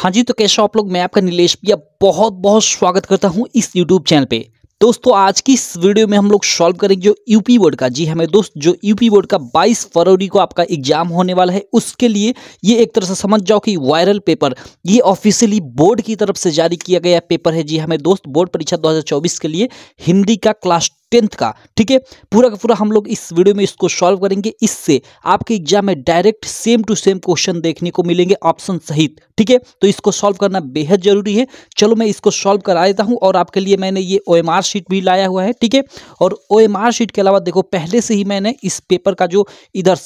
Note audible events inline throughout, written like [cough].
हाँ जी तो कैसे आप लोग मैं आपका नीलेष भैया बहुत बहुत स्वागत करता हूँ इस यूट्यूब चैनल पे दोस्तों आज की इस वीडियो में हम लोग सॉल्व करेंगे जो यूपी बोर्ड का जी हमें हाँ, दोस्त जो यूपी बोर्ड का 22 फरवरी को आपका एग्जाम होने वाला है उसके लिए ये एक तरह से समझ जाओ कि वायरल पेपर ये ऑफिशियली बोर्ड की तरफ से जारी किया गया पेपर है जी हमें हाँ, दोस्त बोर्ड परीक्षा 2024 के लिए हिंदी का क्लास टेंथ का ठीक है पूरा का पूरा हम लोग इस वीडियो में इसको सॉल्व करेंगे इससे आपके एग्जाम में direct same to same question देखने को मिलेंगे ऑप्शन सहित ठीक है तो इसको सॉल्व करना बेहद जरूरी है चलो मैं इसको सॉल्व करा देता हूँ और आपके लिए मैंने ये ओ शीट भी लाया हुआ है ठीक है और ओ शीट के अलावा देखो पहले से ही मैंने इस पेपर का जो इधर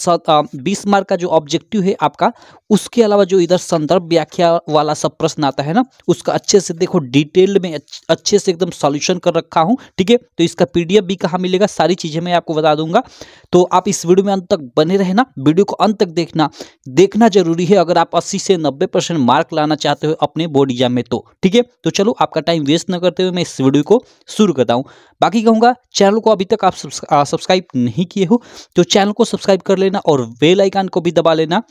बीस मार्क का जो ऑब्जेक्टिव है आपका उसके अलावा जो इधर संदर्भ व्याख्या वाला सब प्रश्न आता है ना उसका अच्छे से देखो डिटेल में अच्छे से एकदम सॉल्यूशन कर रखा हूँ ठीक है तो इसका पी पीडीएफ भी कहाँ मिलेगा सारी चीज़ें मैं आपको बता दूंगा तो आप इस वीडियो में अंत तक बने रहना वीडियो को अंत तक देखना देखना जरूरी है अगर आप अस्सी से नब्बे परसेंट मार्क लाना चाहते हो अपने बोर्ड एग्जाम में तो ठीक है तो चलो आपका टाइम वेस्ट न करते हुए मैं इस वीडियो को शुरू करता हूँ बाकी कहूँगा चैनल को अभी तक आप सब्सक्राइब नहीं किए हो तो चैनल को सब्सक्राइब कर लेना और बेल आइकान को भी दबा लेना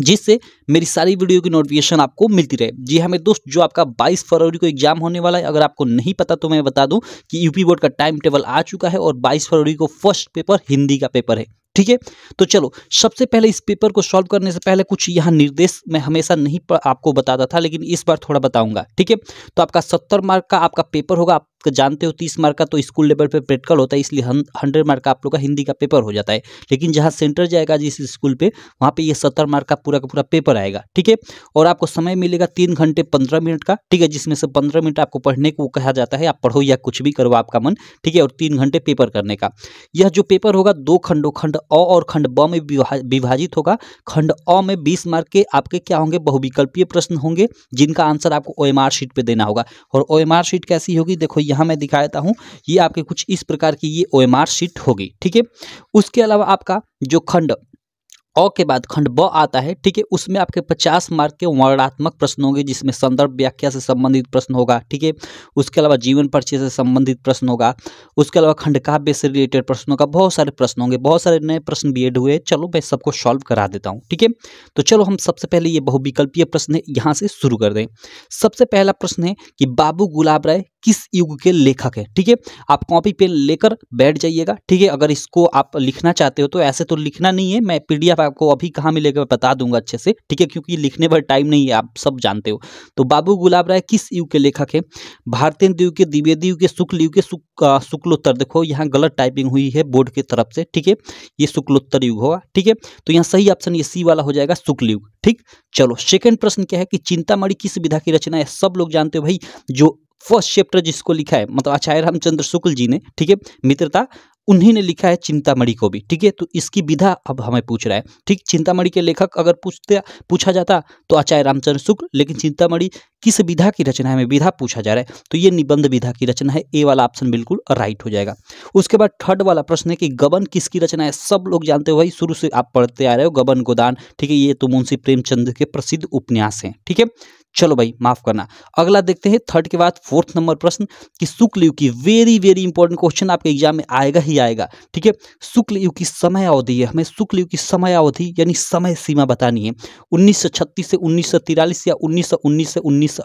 जिससे मेरी सारी वीडियो की नोटिफिकेशन आपको मिलती रहे जी हमें हाँ दोस्त जो आपका 22 फरवरी को एग्जाम होने वाला है अगर आपको नहीं पता तो मैं बता दूं कि यूपी बोर्ड का टाइम टेबल आ चुका है और 22 फरवरी को फर्स्ट पेपर हिंदी का पेपर है ठीक है तो चलो सबसे पहले इस पेपर को सॉल्व करने से पहले कुछ यहाँ निर्देश मैं हमेशा नहीं आपको बताता था लेकिन इस बार थोड़ा बताऊंगा ठीक है तो आपका सत्तर मार्क का आपका पेपर होगा आप जानते हो तीस मार्क का तो स्कूल लेवल पर प्रैक्टिकल होता है इसलिए हंड्रेड मार्क का आप लोग का हिंदी का पेपर हो जाता है लेकिन जहाँ सेंटर जाएगा जिस स्कूल पर वहाँ पर यह सत्तर मार्क का पूरा का पूरा पेपर आएगा ठीक है और आपको समय मिलेगा तीन घंटे पंद्रह मिनट का ठीक है जिसमें से पंद्रह मिनट आपको पढ़ने को कहा जाता है आप पढ़ो या कुछ भी करो आपका मन ठीक है और तीन घंटे पेपर करने का यह जो पेपर होगा दो खंडों खंड अ और खंड ब में विभाजित होगा खंड अ में बीस मार्क के आपके क्या होंगे बहुविकल्पीय प्रश्न होंगे जिनका आंसर आपको ओ शीट पर देना होगा और ओ शीट कैसी होगी देखो यहाँ मैं दिखा देता हूँ ये आपके कुछ इस प्रकार की ये ओ शीट होगी ठीक है उसके अलावा आपका जो खंड अ के बाद खंड ब आता है ठीक है उसमें आपके 50 मार्क के वर्णात्मक प्रश्न होंगे जिसमें संदर्भ व्याख्या से संबंधित प्रश्न होगा ठीक है उसके अलावा जीवन परिचय से संबंधित प्रश्न होगा उसके अलावा खंड काव्य से रिलेटेड प्रश्नों का बहुत सारे प्रश्न होंगे बहुत सारे नए प्रश्न बी एड हुए चलो मैं सबको सॉल्व करा देता हूँ ठीक है तो चलो हम सबसे पहले ये बहुविकल्पीय प्रश्न है यहाँ से शुरू कर दें सबसे पहला प्रश्न है कि बाबू गुलाब राय किस युग के लेखक है ठीक है आप कॉपी पेन लेकर बैठ जाइएगा ठीक है अगर इसको आप लिखना चाहते हो तो ऐसे तो लिखना नहीं है मैं पी किताब आपको अभी कहाँ मिलेगा मैं बता दूंगा अच्छे से ठीक है क्योंकि लिखने पर टाइम नहीं है आप सब जानते हो तो बाबू गुलाब राय किस युग के लेखक है भारतेंद्र युग के द्विवेदी युग के शुक्ल युग के शुक्लोत्तर देखो यहाँ गलत टाइपिंग हुई है बोर्ड की तरफ से ठीक है ये शुक्लोत्तर युग होगा ठीक है तो यहाँ सही ऑप्शन ये सी वाला हो जाएगा शुक्ल युग ठीक चलो सेकेंड प्रश्न क्या है कि चिंतामणि किस विधा की रचना है सब लोग जानते हो भाई जो फर्स्ट चैप्टर जिसको लिखा है मतलब आचार्य रामचंद्र शुक्ल जी ने ठीक है मित्रता उन्हीं ने लिखा है चिंतामणि को भी ठीक है तो इसकी विधा अब हमें पूछ रहा है ठीक चिंतामणि के लेखक अगर पूछते पूछा जाता तो आचार्य रामचंद्र शुक्ल लेकिन चिंतामणि किस विधा की रचना है हमें विधा पूछा जा रहा है तो ये निबंध विधा की रचना है ए वाला ऑप्शन बिल्कुल राइट हो जाएगा उसके बाद थर्ड वाला प्रश्न है कि गबन किसकी रचना है सब लोग जानते हो भाई शुरू से आप पढ़ते आ रहे हो गबन गोदान ठीक है ये तो मुंशी प्रेमचंद के प्रसिद्ध उपन्यास हैं ठीक है चलो भाई माफ करना अगला देखते हैं थर्ड के बाद फोर्थ नंबर प्रश्न कि शुक्ल युग की वेरी वेरी इंपॉर्टेंट क्वेश्चन आपके एग्जाम में आएगा ही आएगा ठीक है शुक्ल युग की समय अवधि है हमें शुक्ल युग की समय अवधि यानी समय सीमा बतानी है उन्नीस से उन्नीस या उन्नीस से उन्नीस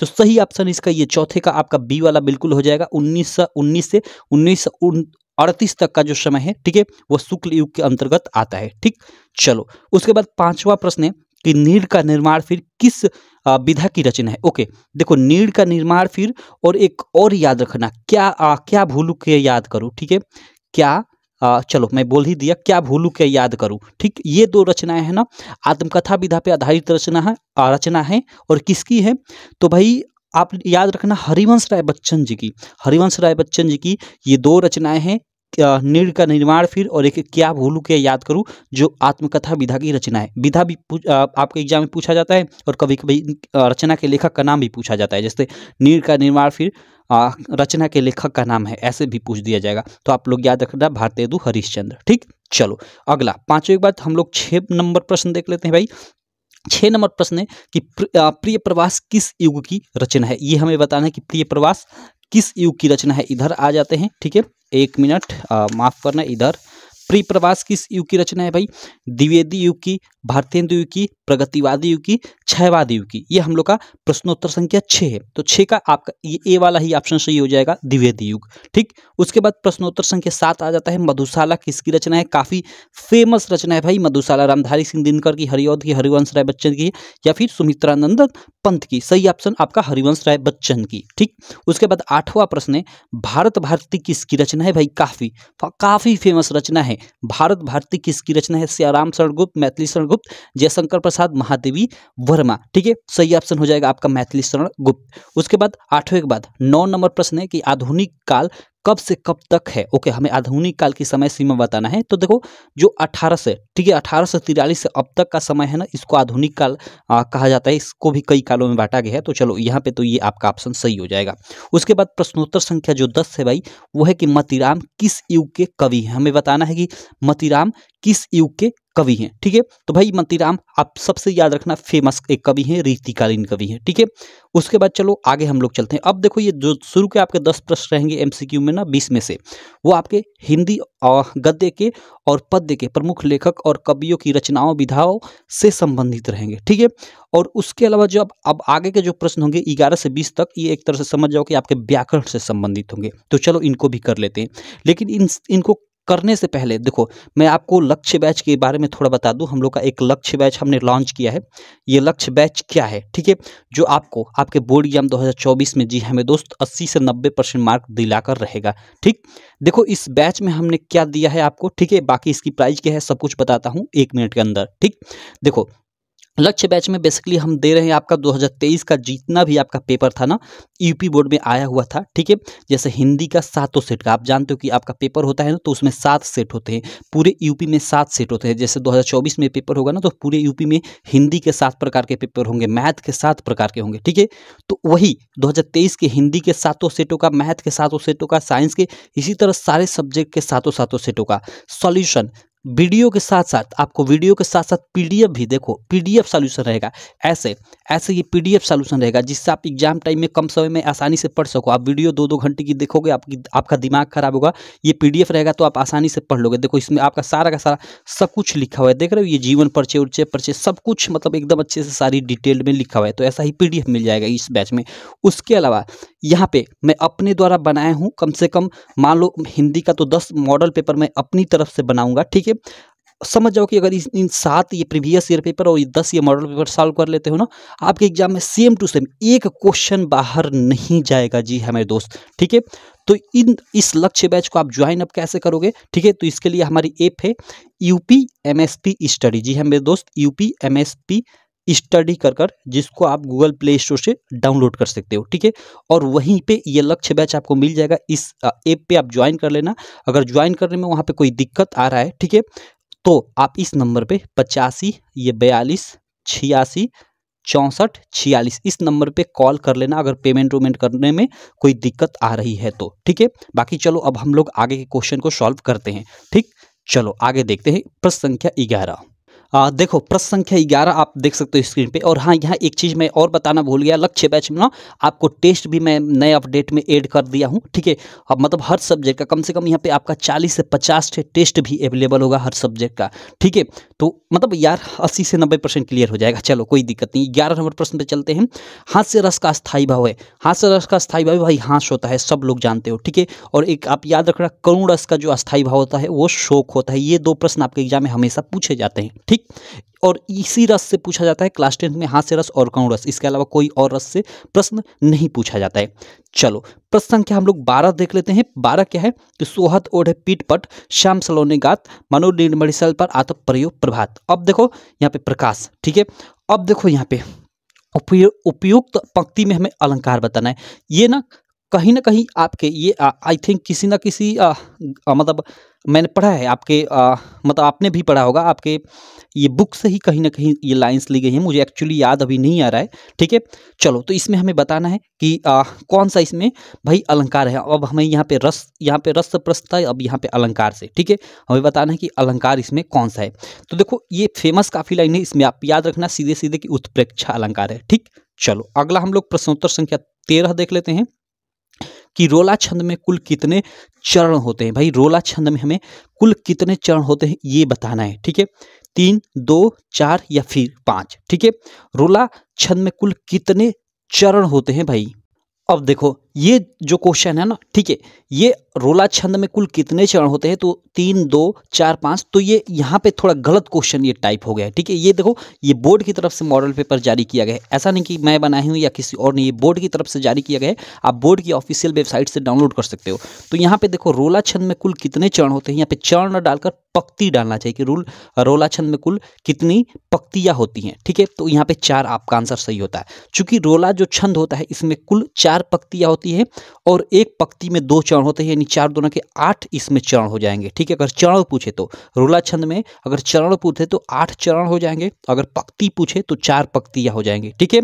तो सही ऑप्शन इसका ये चौथे का आपका बी वाला बिल्कुल हो जाएगा उन्नीस उन्नीस से उन्नीस अड़तीस तक का जो समय है ठीक है वह शुक्ल युग के अंतर्गत आता है ठीक चलो उसके बाद पांचवा प्रश्न है कि नीड का निर्माण फिर किस विधा की रचना है ओके देखो नीड का निर्माण फिर और एक और याद रखना क्या आ, क्या भूलू के याद करूँ ठीक है क्या आ, चलो मैं बोल ही दिया क्या भूलू के याद करूँ ठीक ये दो रचनाएं हैं ना आत्मकथा विधा पे आधारित रचना है रचना है और किसकी है तो भाई आप याद रखना हरिवंश राय बच्चन जी की हरिवंश राय बच्चन जी की ये दो रचनाएं हैं नीर का निर्माण फिर और एक क्या भूलू क्या याद करूँ जो आत्मकथा विधा की रचना है विधा भी आपके एग्जाम में पूछा जाता है और कभी कभी रचना के लेखक का नाम भी पूछा जाता है जैसे नीर का निर्माण फिर रचना के लेखक का नाम है ऐसे भी पूछ दिया जाएगा तो आप लोग याद रखना दु हरिश्चंद्र ठीक चलो अगला पांचवें के बाद हम लोग छः नंबर प्रश्न देख लेते हैं भाई छः नंबर प्रश्न है कि प्रिय प्रवास किस युग की रचना है ये हमें बताना है कि प्रिय प्रवास किस युग की रचना है इधर आ जाते हैं ठीक है एक मिनट माफ़ करना इधर प्री प्रवास किस युग की रचना है भाई द्विवेदी युग की भारतीय युग की प्रगतिवादी युग की छयवादी युग की ये हम लोग का प्रश्नोत्तर संख्या छः है तो छः का आपका ये ए वाला ही ऑप्शन सही हो जाएगा द्विवेदी युग ठीक उसके बाद प्रश्नोत्तर संख्या सात आ जाता है मधुशाला किसकी रचना है काफ़ी फेमस रचना है भाई मधुशाला रामधारी सिंह दिनकर की हरिऔध की हरिवंश राय बच्चन की या फिर सुमित्रानंद पंत की सही ऑप्शन आपका हरिवंश राय बच्चन की ठीक उसके बाद आठवां प्रश्न है भारत भारती किसकी रचना है भाई काफ़ी काफ़ी फेमस रचना है भारत भारती किसकी रचना है श्याराम शरणगुप्त मैथिली शरणगुप्त गुप्त जयशंकर प्रसाद महादेवी वर्मा ठीक है सही ऑप्शन हो जाएगा आपका मैथिली शरण गुप्त उसके बाद आठवें के बाद नौ नंबर प्रश्न है कि आधुनिक काल कब से कब तक है ओके हमें आधुनिक काल की समय सीमा बताना है तो देखो जो अठारह से ठीक है अठारह से तिरालीस से अब तक का समय है ना इसको आधुनिक काल आ, कहा जाता है इसको भी कई कालों में बांटा गया है तो चलो यहाँ पे तो ये आपका ऑप्शन सही हो जाएगा उसके बाद प्रश्नोत्तर संख्या जो दस है भाई वो है कि मतिराम किस युग के कवि हैं हमें बताना है कि मतिराम किस युग के कवि हैं ठीक है तो भाई मंतीराम आप सबसे याद रखना फेमस एक कवि हैं रीतिकालीन कवि हैं ठीक है उसके बाद चलो आगे हम लोग चलते हैं अब देखो ये जो शुरू के आपके दस प्रश्न रहेंगे एमसीक्यू में ना बीस में से वो आपके हिंदी और गद्य के और पद्य के प्रमुख लेखक और कवियों की रचनाओं विधाओं से संबंधित रहेंगे ठीक है और उसके अलावा जो अब अब आगे के जो प्रश्न होंगे ग्यारह से बीस तक ये एक तरह से समझ जाओ कि आपके व्याकरण से संबंधित होंगे तो चलो इनको भी कर लेते हैं लेकिन इन इनको करने से पहले देखो मैं आपको लक्ष्य बैच के बारे में थोड़ा बता दूं हम लोग का एक लक्ष्य बैच हमने लॉन्च किया है ये लक्ष्य बैच क्या है ठीक है जो आपको आपके बोर्ड एग्जाम 2024 में जी हमें हाँ, दोस्त 80 से 90 परसेंट मार्क दिलाकर रहेगा ठीक देखो इस बैच में हमने क्या दिया है आपको ठीक है बाकी इसकी प्राइस क्या है सब कुछ बताता हूँ एक मिनट के अंदर ठीक देखो लक्ष्य बैच में बेसिकली हम दे रहे हैं आपका 2023 का जितना भी आपका पेपर था ना यूपी e बोर्ड में आया हुआ था ठीक है जैसे हिंदी का सातों सेट का आप जानते हो कि आपका पेपर होता है ना तो उसमें सात सेट होते हैं पूरे यूपी e में सात सेट होते हैं जैसे 2024 में पेपर होगा ना तो पूरे यूपी e में हिंदी के सात प्रकार के पेपर होंगे मैथ के सात प्रकार के होंगे ठीक है तो वही दो के हिंदी के सातों सेटों का मैथ के सातों सेटों का साइंस के इसी तरह सारे सब्जेक्ट के सातों सातों सेटों का सॉल्यूशन वीडियो के साथ साथ आपको वीडियो के साथ साथ पीडीएफ भी देखो पीडीएफ सॉल्यूशन रहेगा ऐसे ऐसे ये पीडीएफ सॉल्यूशन रहेगा जिससे आप एग्जाम टाइम में कम समय में आसानी से पढ़ सको आप वीडियो दो दो घंटे की देखोगे आपकी आपका दिमाग खराब होगा ये पीडीएफ रहेगा तो आप आसानी से पढ़ लोगे देखो इसमें आपका सारा का सारा सब कुछ लिखा हुआ है देख रहे हो ये जीवन पर्चे उर्चे पर्चे सब कुछ मतलब एकदम अच्छे से सारी डिटेल में लिखा हुआ है तो ऐसा ही पी मिल जाएगा इस बैच में उसके अलावा यहाँ पे मैं अपने द्वारा बनाया हूँ कम से कम मान लो हिंदी का तो दस मॉडल पेपर मैं अपनी तरफ से बनाऊँगा ठीक है समझ जाओ कि अगर इन सात ये प्रीवियस ईयर पेपर और दस ये मॉडल पेपर सॉल्व कर लेते हो ना आपके एग्जाम में सेम टू सेम एक क्वेश्चन बाहर नहीं जाएगा जी हमारे हाँ दोस्त ठीक है तो इन इस लक्ष्य बैच को आप ज्वाइन अप कैसे करोगे ठीक है तो इसके लिए हमारी ऐप है यूपी एमएसपी स्टडी जी हमारे हाँ दोस्त यूपी एम एस स्टडी कर कर जिसको आप गूगल प्ले स्टोर से डाउनलोड कर सकते हो ठीक है और वहीं पे ये लक्ष्य बैच आपको मिल जाएगा इस ऐप पे आप ज्वाइन कर लेना अगर ज्वाइन करने में वहाँ पे कोई दिक्कत आ रहा है ठीक है तो आप इस नंबर पे पचासी ये बयालीस छियासी चौंसठ छियालीस इस नंबर पे कॉल कर लेना अगर पेमेंट वेमेंट करने में कोई दिक्कत आ रही है तो ठीक है बाकी चलो अब हम लोग आगे के क्वेश्चन को सॉल्व करते हैं ठीक चलो आगे देखते हैं प्रश्न संख्या ग्यारह आ, देखो प्रश्न संख्या ग्यारह आप देख सकते हो स्क्रीन पे और हाँ यहाँ एक चीज़ मैं और बताना भूल गया लक्ष्य बैच में ना आपको टेस्ट भी मैं नए अपडेट में ऐड कर दिया हूँ ठीक है अब मतलब हर सब्जेक्ट का कम से कम यहाँ पे आपका चालीस से पचास टेस्ट भी अवेलेबल होगा हर सब्जेक्ट का ठीक है तो मतलब यार अस्सी से नब्बे परसेंट क्लियर हो जाएगा चलो कोई दिक्कत नहीं ग्यारह नंबर प्रश्न पर चलते हैं हाथ से रस का अस्थायी भाव है हाथ से रस का स्थायी भाव भाई हाथ होता है सब लोग जानते हो ठीक है और एक आप याद रखना करुण रस का जो अस्थायी भाव होता है वो शोक होता है ये दो प्रश्न आपके एग्जाम में हमेशा पूछे जाते हैं ठीक और इसी रस से पूछा जाता है क्लास टेंथ में हास्य रस और कौन रस इसके अलावा कोई और रस से प्रश्न नहीं पूछा जाता है चलो प्रश्न संख्या हम लोग बारह देख लेते हैं बारह क्या है कि सोहत ओढ़े पीट पट श्याम सलोने गात मनोनिर्मणिसल पर आत प्रयोग प्रभात अब देखो यहाँ पे प्रकाश ठीक है अब देखो यहाँ पे उपयुक्त पंक्ति में हमें अलंकार बताना है ये ना कहीं ना कहीं आपके ये आई थिंक किसी ना किसी आ, आ, मतलब मैंने पढ़ा है आपके आ, मतलब आपने भी पढ़ा होगा आपके ये बुक से ही कहीं ना कहीं ये लाइंस ली गई हैं मुझे एक्चुअली याद अभी नहीं आ रहा है ठीक है चलो तो इसमें हमें बताना है कि आ, कौन सा इसमें भाई अलंकार है अब हमें यहाँ पे रस यहाँ पे रस प्रस्त अब यहाँ पे अलंकार से ठीक है हमें बताना है कि अलंकार इसमें कौन सा है तो देखो ये फेमस काफ़ी लाइन है इसमें आप याद रखना सीधे सीधे कि उत्प्रेक्षा अलंकार है ठीक चलो अगला हम लोग प्रश्नोत्तर संख्या तेरह देख लेते हैं कि रोला छंद में कुल कितने चरण होते हैं भाई रोला छंद में हमें कुल कितने चरण होते हैं ये बताना है ठीक है तीन दो चार या फिर पाँच ठीक है रोला छंद में कुल कितने चरण होते हैं भाई अब देखो ये जो क्वेश्चन है ना ठीक है ये रोला छंद में कुल कितने चरण होते हैं तो तीन दो चार पाँच तो ये यहाँ पे थोड़ा गलत क्वेश्चन ये टाइप हो गया है ठीक है ये देखो ये बोर्ड की तरफ से मॉडल पेपर जारी किया गया है ऐसा नहीं कि मैं बनाई हूँ या किसी और ने ये बोर्ड की तरफ से जारी किया गया है आप बोर्ड की ऑफिशियल वेबसाइट से डाउनलोड कर सकते हो तो यहाँ पर देखो रोला छंद में कुल कितने चरण होते हैं यहाँ पे चरण डालकर पक्ति डालना चाहिए कि रूल रोला छंद में कुल कितनी पक्तियाँ होती हैं ठीक है तो यहाँ पे चार आपका आंसर सही होता है चूंकि रोला जो छंद होता है इसमें कुल चार पक्तियाँ होती होती है और एक पक्ति में दो चरण होते हैं यानी चार दोनों के आठ इसमें चरण हो जाएंगे ठीक है अगर चरण पूछे तो रूला छंद में अगर चरण पूछे तो आठ चरण हो जाएंगे अगर पक्ति पूछे तो चार पक्तियाँ हो जाएंगे ठीक है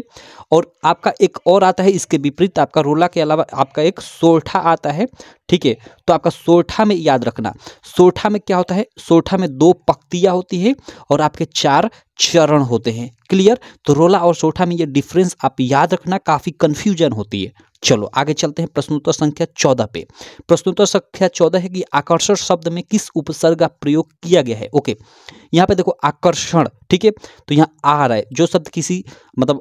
और आपका एक और आता है इसके विपरीत आपका रोला के अलावा आपका एक सोठा आता है ठीक है तो आपका सोठा में याद रखना सोठा में क्या होता है सोठा में दो पक्तियाँ होती है और आपके चार चरण होते हैं क्लियर तो रोला और सोठा में ये डिफरेंस आप याद रखना काफ़ी कन्फ्यूजन होती है चलो आगे चलते हैं प्रश्नोत्तर संख्या चौदह पे प्रश्नोत्तर संख्या चौदह है कि आकर्षण शब्द में किस उपसर्ग का प्रयोग किया गया है ओके यहाँ पे देखो आकर्षण ठीक है तो यहाँ आ रहा है जो शब्द किसी मतलब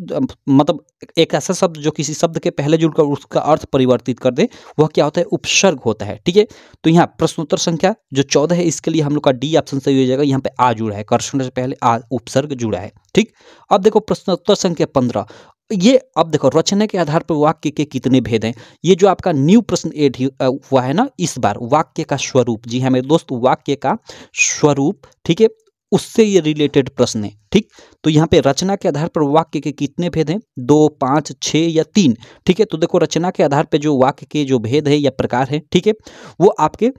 मतलब एक ऐसा शब्द जो किसी शब्द के पहले जुड़कर उसका अर्थ परिवर्तित कर दे वह क्या होता है उपसर्ग होता है ठीक है तो यहाँ प्रश्नोत्तर संख्या जो चौदह है इसके लिए हम लोग का डी ऑप्शन सही हो जाएगा यहाँ पे आ जुड़ा है कर्षण से पहले आ उपसर्ग जुड़ा है ठीक अब देखो प्रश्नोत्तर संख्या पंद्रह ये अब देखो रचना के आधार पर वाक्य के कितने भेद हैं ये जो आपका न्यू प्रश्न एड हुआ है ना इस बार वाक्य का स्वरूप जी हाँ मेरे दोस्त वाक्य का स्वरूप ठीक है उससे ये रिलेटेड प्रश्न है ठीक तो यहाँ पे रचना के आधार पर वाक्य के कितने भेद हैं दो पाँच छः या तीन ठीक है तो देखो रचना के आधार पे जो वाक्य के जो भेद है या प्रकार है ठीक है वो आपके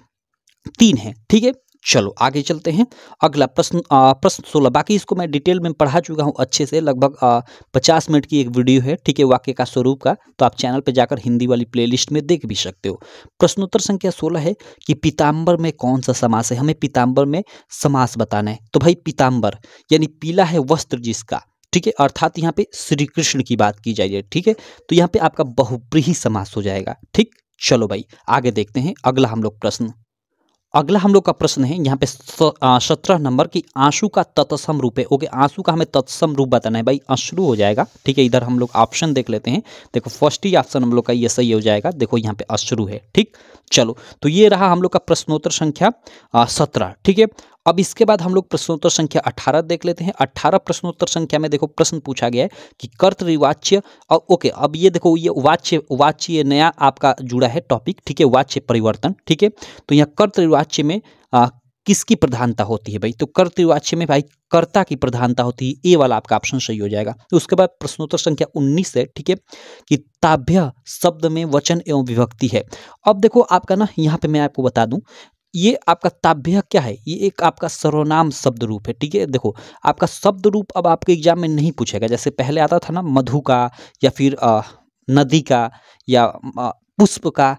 तीन है ठीक है चलो आगे चलते हैं अगला प्रश्न प्रश्न सोलह बाकी इसको मैं डिटेल में पढ़ा चुका हूँ अच्छे से लगभग पचास मिनट की एक वीडियो है ठीक है वाक्य का स्वरूप का तो आप चैनल पर जाकर हिंदी वाली प्लेलिस्ट में देख भी सकते हो प्रश्नोत्तर संख्या सोलह है कि पीताम्बर में कौन सा समास है हमें पीताम्बर में समास बताना है तो भाई पीताम्बर यानी पीला है वस्त्र जिसका ठीक है अर्थात यहाँ पे श्री कृष्ण की बात की जाइए ठीक है तो यहाँ पे आपका बहुप्रीही समास हो जाएगा ठीक चलो भाई आगे देखते हैं अगला हम लोग प्रश्न अगला हम लोग का प्रश्न है यहाँ पे सत्रह नंबर की आंसू का तत्सम रूप है ओके आंसू का हमें तत्सम रूप बताना है भाई अश्रु हो जाएगा ठीक है इधर हम लोग ऑप्शन देख लेते हैं देखो फर्स्ट ही ऑप्शन हम लोग का ये सही हो जाएगा देखो यहाँ पे अश्रु है ठीक चलो तो ये रहा हम लोग का प्रश्नोत्तर संख्या सत्रह ठीक है अब इसके बाद हम लोग प्रश्नोत्तर संख्या अठारह देख लेते हैं अठारह प्रश्नोत्तर संख्या में देखो प्रश्न पूछा गया है कि कर्तरिवाच्य और ओके अब ये देखो ये वाच्य वाच्य नया आपका जुड़ा है टॉपिक ठीक है वाच्य परिवर्तन ठीक है तो यहाँ कर्तरिवाच्य में आ, किसकी प्रधानता होती है भाई तो कर्तवाच्य में भाई कर्ता की प्रधानता होती है ए वाला आपका ऑप्शन सही हो जाएगा तो उसके बाद प्रश्नोत्तर संख्या 19 है ठीक है कि ताभ्य शब्द में वचन एवं विभक्ति है अब देखो आपका ना यहाँ पे मैं आपको बता दूं ये आपका ताभ्य क्या है ये एक आपका सर्वनाम शब्द रूप है ठीक है देखो आपका शब्द रूप अब आपके एग्जाम में नहीं पूछेगा जैसे पहले आता था ना मधु का या फिर नदी का या पुष्प का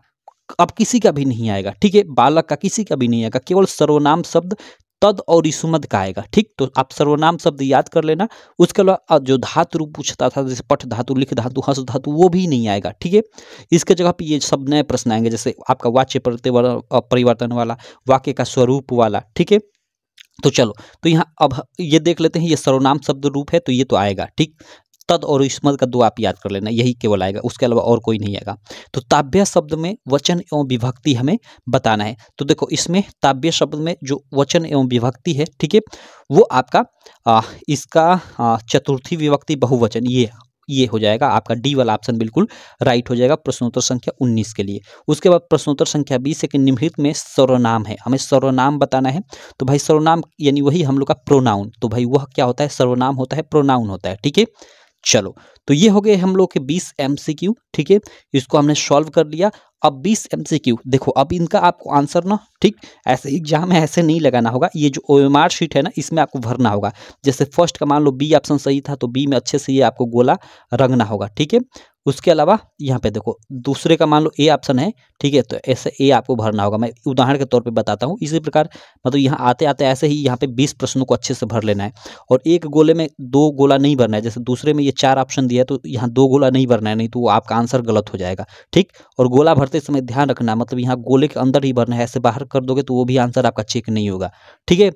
अब किसी का भी नहीं आएगा ठीक है बालक का किसी का भी नहीं आएगा केवल सर्वनाम शब्द तद और इसुमत का आएगा ठीक तो आप सर्वनाम शब्द याद कर लेना उसके अलावा जो धातु रूप पूछता था जैसे पठ धातु लिख धातु हंस धातु वो भी नहीं आएगा ठीक है इसके जगह पे ये सब नए प्रश्न आएंगे जैसे आपका वाच्य परिवर्तन वाला वाक्य का स्वरूप वाला ठीक है तो चलो तो यहाँ अब ये देख लेते हैं ये सर्वनाम शब्द रूप है तो ये तो आएगा ठीक तद और युष्मद का दो आप याद कर लेना यही केवल आएगा उसके अलावा और कोई नहीं आएगा तो ताव्य शब्द में वचन एवं विभक्ति हमें बताना है तो देखो इसमें ताव्य शब्द में जो वचन एवं विभक्ति है ठीक है वो आपका आ, इसका चतुर्थी विभक्ति बहुवचन ये ये हो जाएगा आपका डी वाला ऑप्शन बिल्कुल राइट हो जाएगा प्रश्नोत्तर संख्या 19 के लिए उसके बाद प्रश्नोत्तर संख्या 20 है कि निम्नलिखित में सर्वनाम है हमें सर्वनाम बताना है तो भाई सर्वनाम यानी वही हम लोग का प्रोनाउन तो भाई वह क्या होता है सर्वनाम होता है प्रोनाउन होता है ठीक है चलो तो ये हो गए हम लोग के 20 एम ठीक है इसको हमने सॉल्व कर लिया अब 20 एम देखो अब इनका आपको आंसर ना ठीक ऐसे एग्जाम में ऐसे नहीं लगाना होगा ये जो ओ शीट है ना इसमें आपको भरना होगा जैसे फर्स्ट का मान लो बी ऑप्शन सही था तो बी में अच्छे से ये आपको गोला रंगना होगा ठीक है उसके अलावा यहाँ पे देखो दूसरे का मान लो ए ऑप्शन है ठीक है तो ऐसे ए आपको भरना होगा मैं उदाहरण के तौर पे बताता हूँ इसी प्रकार मतलब यहाँ आते आते ऐसे ही यहाँ पे 20 प्रश्नों को अच्छे से भर लेना है और एक गोले में दो गोला नहीं भरना है जैसे दूसरे में ये चार ऑप्शन दिया है तो यहाँ दो गोला नहीं भरना है नहीं तो आपका आंसर गलत हो जाएगा ठीक और गोला भरते समय ध्यान रखना मतलब यहाँ गोले के अंदर ही भरना है ऐसे बाहर कर दोगे तो वो भी आंसर आपका चेक नहीं होगा ठीक है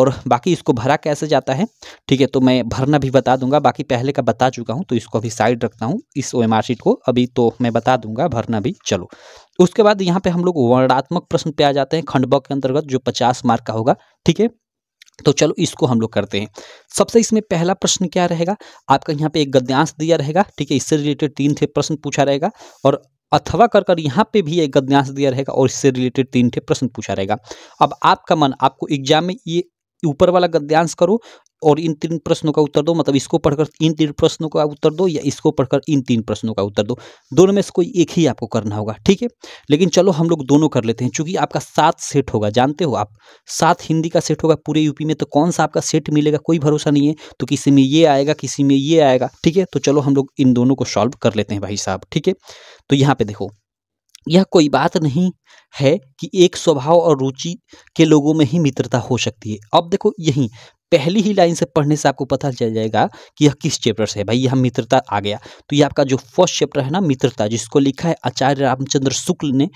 और बाकी इसको भरा कैसे जाता है ठीक है तो मैं भरना भी बता दूंगा बाकी पहले का बता चुका हूँ तो इसको अभी साइड रखता हूँ इस ओ मार्कशीट को अभी तो मैं बता दूंगा भरना भी चलो उसके बाद यहाँ पे हम लोग वर्णात्मक प्रश्न पे आ जाते हैं खंड के अंतर्गत जो पचास मार्क का होगा ठीक है तो चलो इसको हम लोग करते हैं सबसे इसमें पहला प्रश्न क्या रहेगा आपका यहाँ पे एक गद्यांश दिया रहेगा ठीक है इससे रिलेटेड तीन थे प्रश्न पूछा रहेगा और अथवा कर कर यहाँ पे भी एक गद्यांश दिया रहेगा और इससे रिलेटेड तीन थे प्रश्न पूछा रहेगा अब आपका मन आपको एग्जाम में ये ऊपर वाला गद्यांश करो और इन तीन प्रश्नों का उत्तर दो मतलब इसको पढ़कर इन तीन प्रश्नों का उत्तर दो या इसको पढ़कर इन तीन प्रश्नों का उत्तर दो दोनों में से कोई एक ही आपको करना होगा ठीक है लेकिन चलो हम लोग दोनों कर लेते हैं चूंकि आपका सात सेट होगा जानते हो आप सात हिंदी का सेट होगा पूरे यूपी में तो कौन सा आपका सेट मिलेगा कोई भरोसा नहीं है तो किसी में ये आएगा किसी में ये आएगा ठीक है तो चलो हम लोग इन दोनों को सॉल्व कर लेते हैं भाई साहब ठीक है तो यहाँ पे देखो यह कोई बात नहीं है कि एक स्वभाव और रुचि के लोगों में ही मित्रता हो सकती है अब देखो यही पहली ही लाइन से पढ़ने से आपको पता चल जाएगा कि यह किस चैप्टर से है भाई यह मित्रता आ गया तो ये आपका जो फर्स्ट चैप्टर है ना मित्रता जिसको लिखा है आचार्य रामचंद्र शुक्ल ने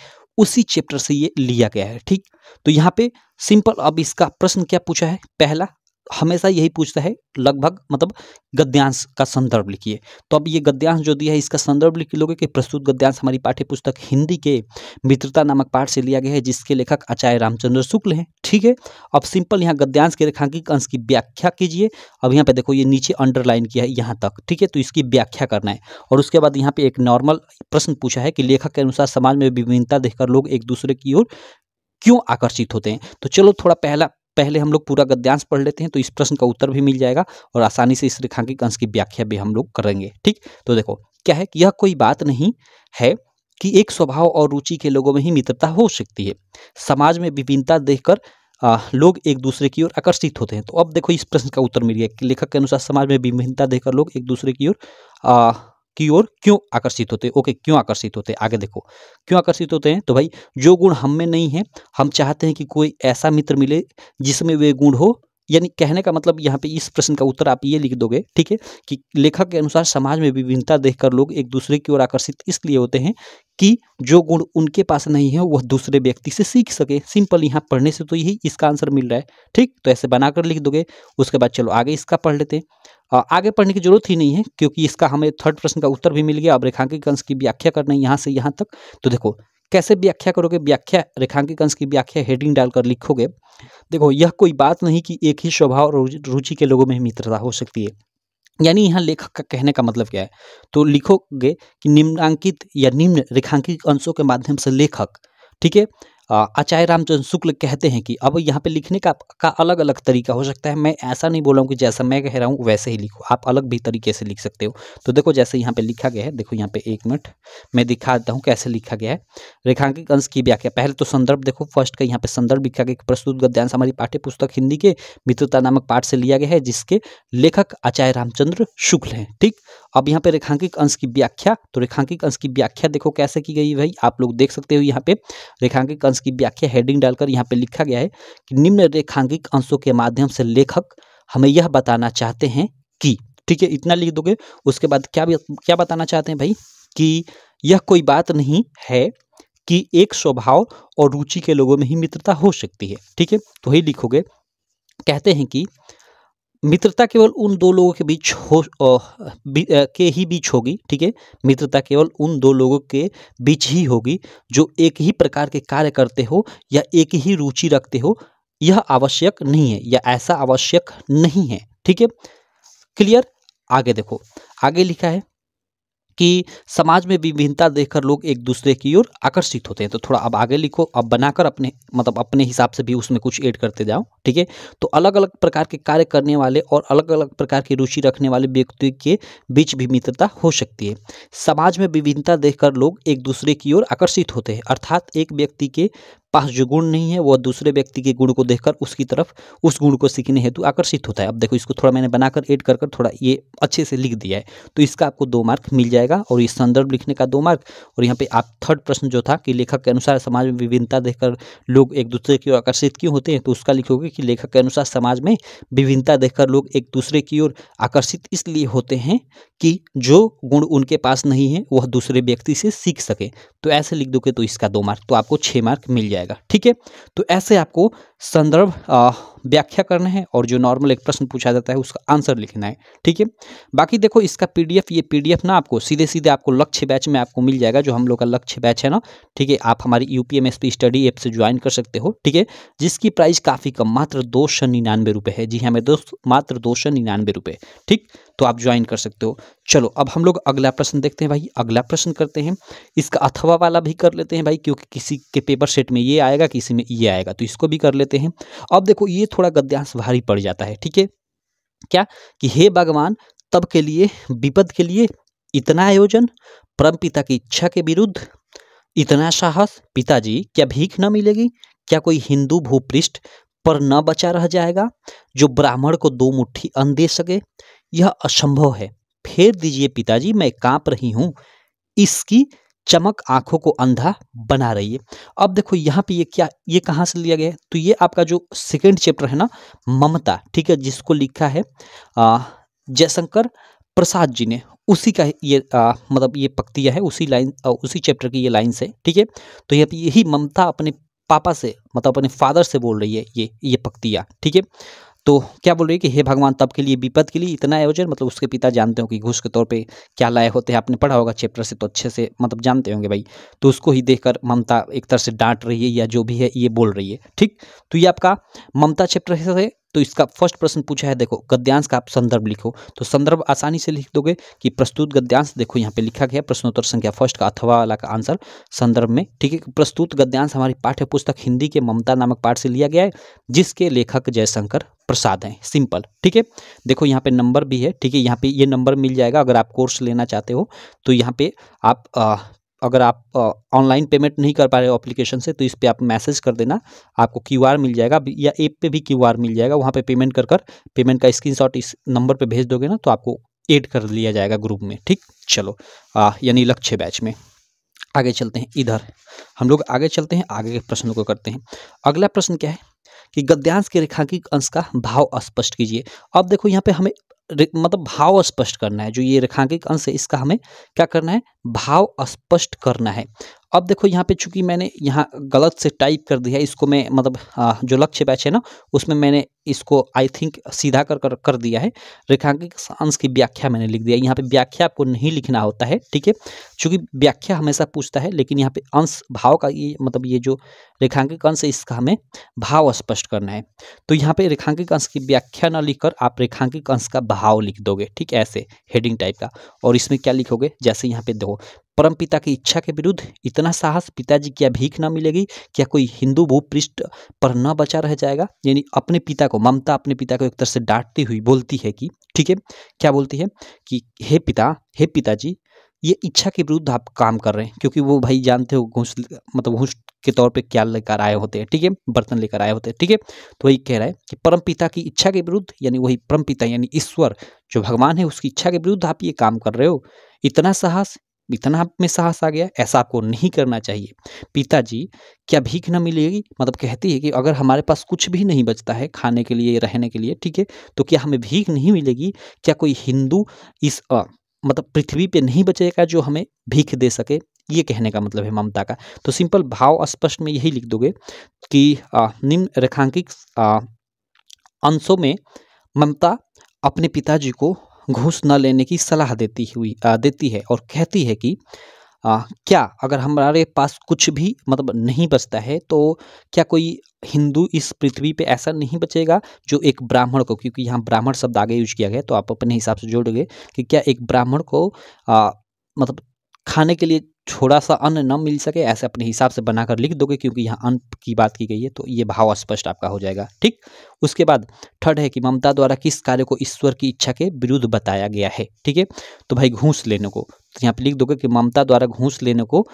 उसी चैप्टर से ये लिया गया है ठीक तो यहाँ पे सिंपल अब इसका प्रश्न क्या पूछा है पहला हमेशा यही पूछता है लगभग मतलब गद्यांश का संदर्भ लिखिए तो अब ये गद्यांश जो दिया है इसका संदर्भ लिख लोगे कि प्रस्तुत गद्यांश हमारी पाठ्य पुस्तक हिंदी के मित्रता नामक पाठ से लिया गया है जिसके लेखक आचार्य रामचंद्र शुक्ल हैं ठीक है अब सिंपल यहाँ गद्यांश के रेखांकित अंश की व्याख्या कीजिए अब यहाँ पर देखो ये नीचे अंडरलाइन किया है यहाँ तक ठीक है तो इसकी व्याख्या करना है और उसके बाद यहाँ पर एक नॉर्मल प्रश्न पूछा है कि लेखक के अनुसार समाज में विभिन्नता देखकर लोग एक दूसरे की ओर क्यों आकर्षित होते हैं तो चलो थोड़ा पहला पहले हम लोग पूरा गद्यांश पढ़ लेते हैं तो इस प्रश्न का उत्तर भी मिल जाएगा और आसानी से इस रेखांकित अंश की व्याख्या भी हम लोग करेंगे ठीक तो देखो क्या है यह कोई बात नहीं है कि एक स्वभाव और रुचि के लोगों में ही मित्रता हो सकती है समाज में विभिन्नता देखकर लोग एक दूसरे की ओर आकर्षित होते हैं तो अब देखो इस प्रश्न का उत्तर मिल गया लेखक के अनुसार समाज में विभिन्नता देखकर लोग एक दूसरे की ओर की ओर क्यों आकर्षित होते हैं ओके क्यों आकर्षित होते हैं आगे देखो क्यों आकर्षित होते हैं तो भाई जो गुण हम में नहीं है हम चाहते हैं कि कोई ऐसा मित्र मिले जिसमें वे गुण हो यानी कहने का मतलब यहाँ पे इस प्रश्न का उत्तर आप ये लिख दोगे ठीक है कि लेखक के अनुसार समाज में विभिन्नता देखकर लोग एक दूसरे की ओर आकर्षित इसलिए होते हैं कि जो गुण उनके पास नहीं है वह दूसरे व्यक्ति से सीख सके सिंपल यहाँ पढ़ने से तो यही इसका आंसर मिल रहा है ठीक तो ऐसे बनाकर लिख दोगे उसके बाद चलो आगे इसका पढ़ लेते हैं आगे पढ़ने की जरूरत ही नहीं है क्योंकि इसका हमें थर्ड प्रश्न का उत्तर भी मिल गया अब रेखांकित अंश की व्याख्या करना है यहाँ से यहाँ तक तो देखो कैसे व्याख्या करोगे व्याख्या रेखांकित अंश की व्याख्या हेडिंग डालकर लिखोगे देखो यह कोई बात नहीं कि एक ही स्वभाव और रुचि के लोगों में ही मित्रता हो सकती है यानी यहाँ लेखक का कहने का मतलब क्या है तो लिखोगे कि निम्नांकित या निम्न रेखांकित अंशों के माध्यम से लेखक ठीक है आचार्य रामचंद्र शुक्ल कहते हैं कि अब यहाँ पे लिखने का का अलग अलग तरीका हो सकता है मैं ऐसा नहीं बोल रहा हूँ कि जैसा मैं कह रहा हूँ वैसे ही लिखो आप अलग भी तरीके से लिख सकते हो तो देखो जैसे यहाँ पे लिखा गया है देखो यहाँ पे एक मिनट मैं दिखा देता हूँ कैसे लिखा गया है रेखांकित अंश की व्याख्या पहले तो संदर्भ देखो फर्स्ट का यहाँ पे संदर्भ लिखा गया प्रस्तुत गद्यांश हमारी पाठ्य पुस्तक हिंदी के मित्रता नामक पाठ से लिया गया है जिसके लेखक आचार्य रामचंद्र शुक्ल हैं ठीक अब यहाँ पे रेखांकित अंश की व्याख्या तो रेखांकित अंश की व्याख्या देखो कैसे की गई भाई आप लोग देख सकते हो यहाँ पे रेखांकित अंश की व्याख्या हेडिंग डालकर यहाँ पे लिखा गया है कि निम्न रेखांकित अंशों के माध्यम से लेखक हमें यह बताना चाहते हैं कि ठीक है इतना लिख दोगे उसके बाद क्या क्या बताना चाहते हैं भाई कि यह कोई बात नहीं है कि एक स्वभाव और रुचि के लोगों में ही मित्रता हो सकती है ठीक है तो ही लिखोगे कहते हैं कि मित्रता केवल उन दो लोगों के बीच हो के ही बीच होगी ठीक है मित्रता केवल उन दो लोगों के बीच ही होगी जो एक ही प्रकार के कार्य करते हो या एक ही रुचि रखते हो यह आवश्यक नहीं है या ऐसा आवश्यक नहीं है ठीक है क्लियर आगे देखो आगे लिखा है कि समाज में विभिन्नता देखकर लोग एक दूसरे की ओर आकर्षित होते हैं तो थोड़ा अब आगे लिखो अब बनाकर अपने मतलब अपने हिसाब से भी उसमें कुछ ऐड करते जाओ ठीक है तो अलग अलग प्रकार के कार्य करने वाले और अलग अलग प्रकार की रुचि रखने वाले व्यक्ति के बीच भी मित्रता हो सकती है समाज में विभिन्नता देखकर लोग एक दूसरे की ओर आकर्षित होते हैं अर्थात एक व्यक्ति के पास जो गुण नहीं है वह दूसरे व्यक्ति के गुण को देखकर उसकी तरफ उस गुण को सीखने हेतु आकर्षित होता है अब देखो इसको थोड़ा मैंने बनाकर एड कर कर थोड़ा ये अच्छे से लिख दिया है तो इसका आपको दो मार्क मिल जाएगा और ये संदर्भ लिखने का दो मार्क और यहाँ पे आप थर्ड प्रश्न जो था कि लेखक के अनुसार समाज में विभिन्नता देखकर लोग एक दूसरे की ओर आकर्षित क्यों होते हैं तो उसका लिखोगे कि लेखक के अनुसार समाज में विभिन्नता देखकर लोग एक दूसरे की ओर आकर्षित इसलिए होते हैं कि जो गुण उनके पास नहीं है वह दूसरे व्यक्ति से सीख सके तो ऐसे लिख दोगे तो इसका दो मार्क तो आपको छः मार्क मिल जाएगा जाएगा ठीक है तो ऐसे आपको संदर्भ व्याख्या करना है और जो नॉर्मल एक प्रश्न पूछा जाता है उसका आंसर लिखना है ठीक है बाकी देखो इसका पीडीएफ ये पीडीएफ ना आपको सीधे सीधे आपको लक्ष्य बैच में आपको मिल जाएगा जो हम लोग का लक्ष्य बैच है ना ठीक है आप हमारी यू स्टडी ऐप से ज्वाइन कर सकते हो ठीक है जिसकी प्राइस काफ़ी कम मात्र दो है जी हमें हाँ, दोस्त मात्र दो ठीक तो आप ज्वाइन कर सकते हो चलो अब हम लोग अगला प्रश्न देखते हैं भाई अगला प्रश्न करते हैं इसका अथवा वाला भी कर लेते हैं भाई क्योंकि किसी के पेपर सेट में ये आएगा किसी में ये आएगा तो इसको भी कर लेते हैं अब देखो ये थोड़ा गद्यांश भारी पड़ जाता है ठीक है क्या कि हे भगवान तब के लिए विपद के लिए इतना आयोजन परम पिता की इच्छा के विरुद्ध इतना साहस पिताजी क्या भीख न मिलेगी क्या कोई हिंदू भूपृष्ठ पर न बचा रह जाएगा जो ब्राह्मण को दो मुट्ठी अन्न दे सके यह असंभव है फेर दीजिए पिताजी मैं कांप रही हूं इसकी चमक आंखों को अंधा बना रही है अब देखो यहाँ पे ये क्या ये कहाँ से लिया गया है तो ये आपका जो सेकेंड चैप्टर है ना ममता ठीक है जिसको लिखा है जयशंकर प्रसाद जी ने उसी का ये आ, मतलब ये पक्तिया है उसी लाइन उसी चैप्टर की ये लाइन है ठीक है तो यहाँ पे यही ममता अपने पापा से मतलब अपने फादर से बोल रही है ये ये पक्तिया ठीक है तो क्या बोल रही है कि हे भगवान तब के लिए विपद के लिए इतना आयोजन मतलब उसके पिता जानते हो कि घूस के तौर पे क्या लाए होते हैं आपने पढ़ा होगा चैप्टर से तो अच्छे से मतलब जानते होंगे भाई तो उसको ही देखकर ममता एक तरह से डांट रही है या जो भी है ये बोल रही है ठीक तो ये आपका ममता चैप्टर से तो इसका फर्स्ट प्रश्न पूछा है देखो गद्यांश का आप संदर्भ लिखो तो संदर्भ आसानी से लिख दोगे कि प्रस्तुत गद्यांश देखो यहाँ पे लिखा गया प्रश्नोत्तर संख्या फर्स्ट का अथवा वाला का आंसर संदर्भ में ठीक है प्रस्तुत गद्यांश हमारी पाठ्य पुस्तक हिंदी के ममता नामक पाठ से लिया गया है जिसके लेखक जयशंकर प्रसाद हैं सिंपल ठीक है देखो यहाँ पे नंबर भी है ठीक है यहाँ पे ये नंबर मिल जाएगा अगर आप कोर्स लेना चाहते हो तो यहाँ पे आप अगर आप ऑनलाइन पेमेंट नहीं कर पा रहे हो अप्लीकेशन से तो इस पर आप मैसेज कर देना आपको क्यू मिल जाएगा या ऐप पे भी क्यू मिल जाएगा वहाँ पे पेमेंट कर कर पेमेंट का स्क्रीनशॉट इस नंबर पे भेज दोगे ना तो आपको ऐड कर लिया जाएगा ग्रुप में ठीक चलो यानी लक्ष्य बैच में आगे चलते हैं इधर हम लोग आगे चलते हैं आगे के प्रश्नों को करते हैं अगला प्रश्न क्या है कि गद्यांश के रेखांकित अंश का भाव स्पष्ट कीजिए अब देखो यहाँ पे हमें मतलब भाव स्पष्ट करना है जो ये रेखांकित अंश है इसका हमें क्या करना है भाव स्पष्ट करना है अब देखो यहाँ पे चूंकि मैंने यहाँ गलत से टाइप कर दिया इसको मैं मतलब जो लक्ष्य बैच है ना उसमें मैंने इसको आई थिंक सीधा कर कर, कर दिया है रेखांकित अंश की व्याख्या मैंने लिख दिया यहाँ पे व्याख्या आपको नहीं लिखना होता है ठीक है चूंकि व्याख्या हमेशा पूछता है लेकिन यहाँ पे अंश भाव का ये मतलब ये जो रेखांकित अंश है इसका हमें भाव स्पष्ट करना है तो यहाँ पे रेखांकित अंश की व्याख्या लिख कर आप रेखांकित अंश का भाव लिख दोगे ठीक है ऐसे हेडिंग टाइप का और इसमें क्या लिखोगे जैसे यहाँ पे देखो परमपिता की इच्छा के विरुद्ध इतना साहस पिताजी की भीख न मिलेगी क्या कोई हिंदू भूपृष्ठ पर न बचा रह जाएगा यानी अपने पिता को ममता अपने पिता को एक तरह से डांटती हुई बोलती है कि ठीक है क्या बोलती है कि हे पिता हे पिताजी ये इच्छा के विरुद्ध आप काम कर रहे हैं क्योंकि वो भाई जानते हो घूस मतलब घूस के तौर पे क्या लेकर आए होते हैं ठीक है बर्तन लेकर आए होते हैं ठीक है तो वही कह रहा है कि परम पिता की इच्छा के विरुद्ध यानी वही परम पिता यानी ईश्वर जो भगवान है उसकी इच्छा के विरुद्ध आप ये काम कर रहे हो इतना साहस इतना आप में साहस आ गया ऐसा आपको नहीं करना चाहिए पिताजी क्या भीख न मिलेगी मतलब कहती है कि अगर हमारे पास कुछ भी नहीं बचता है खाने के लिए रहने के लिए ठीक है तो क्या हमें भीख नहीं मिलेगी क्या कोई हिंदू इस आ, मतलब पृथ्वी पे नहीं बचेगा जो हमें भीख दे सके ये कहने का मतलब है ममता का तो सिंपल भाव स्पष्ट में यही लिख दोगे कि निम्न रेखांकित अंशों में ममता अपने पिताजी को घूस न लेने की सलाह देती हुई देती है और कहती है कि आ, क्या अगर हमारे पास कुछ भी मतलब नहीं बचता है तो क्या कोई हिंदू इस पृथ्वी पे ऐसा नहीं बचेगा जो एक ब्राह्मण को क्योंकि यहाँ ब्राह्मण शब्द आगे यूज किया गया तो आप अपने हिसाब से जोड़ोगे कि क्या एक ब्राह्मण को आ, मतलब खाने के लिए थोड़ा सा अन्न न मिल सके ऐसे अपने हिसाब से बनाकर लिख दोगे क्योंकि यहाँ अन्न की बात की गई है तो ये भाव स्पष्ट आपका हो जाएगा ठीक उसके बाद थर्ड है कि ममता द्वारा किस कार्य को ईश्वर की इच्छा के विरुद्ध बताया गया है ठीक है तो भाई घूस लेने को तो यहाँ पे लिख दोगे कि ममता द्वारा घूस लेने को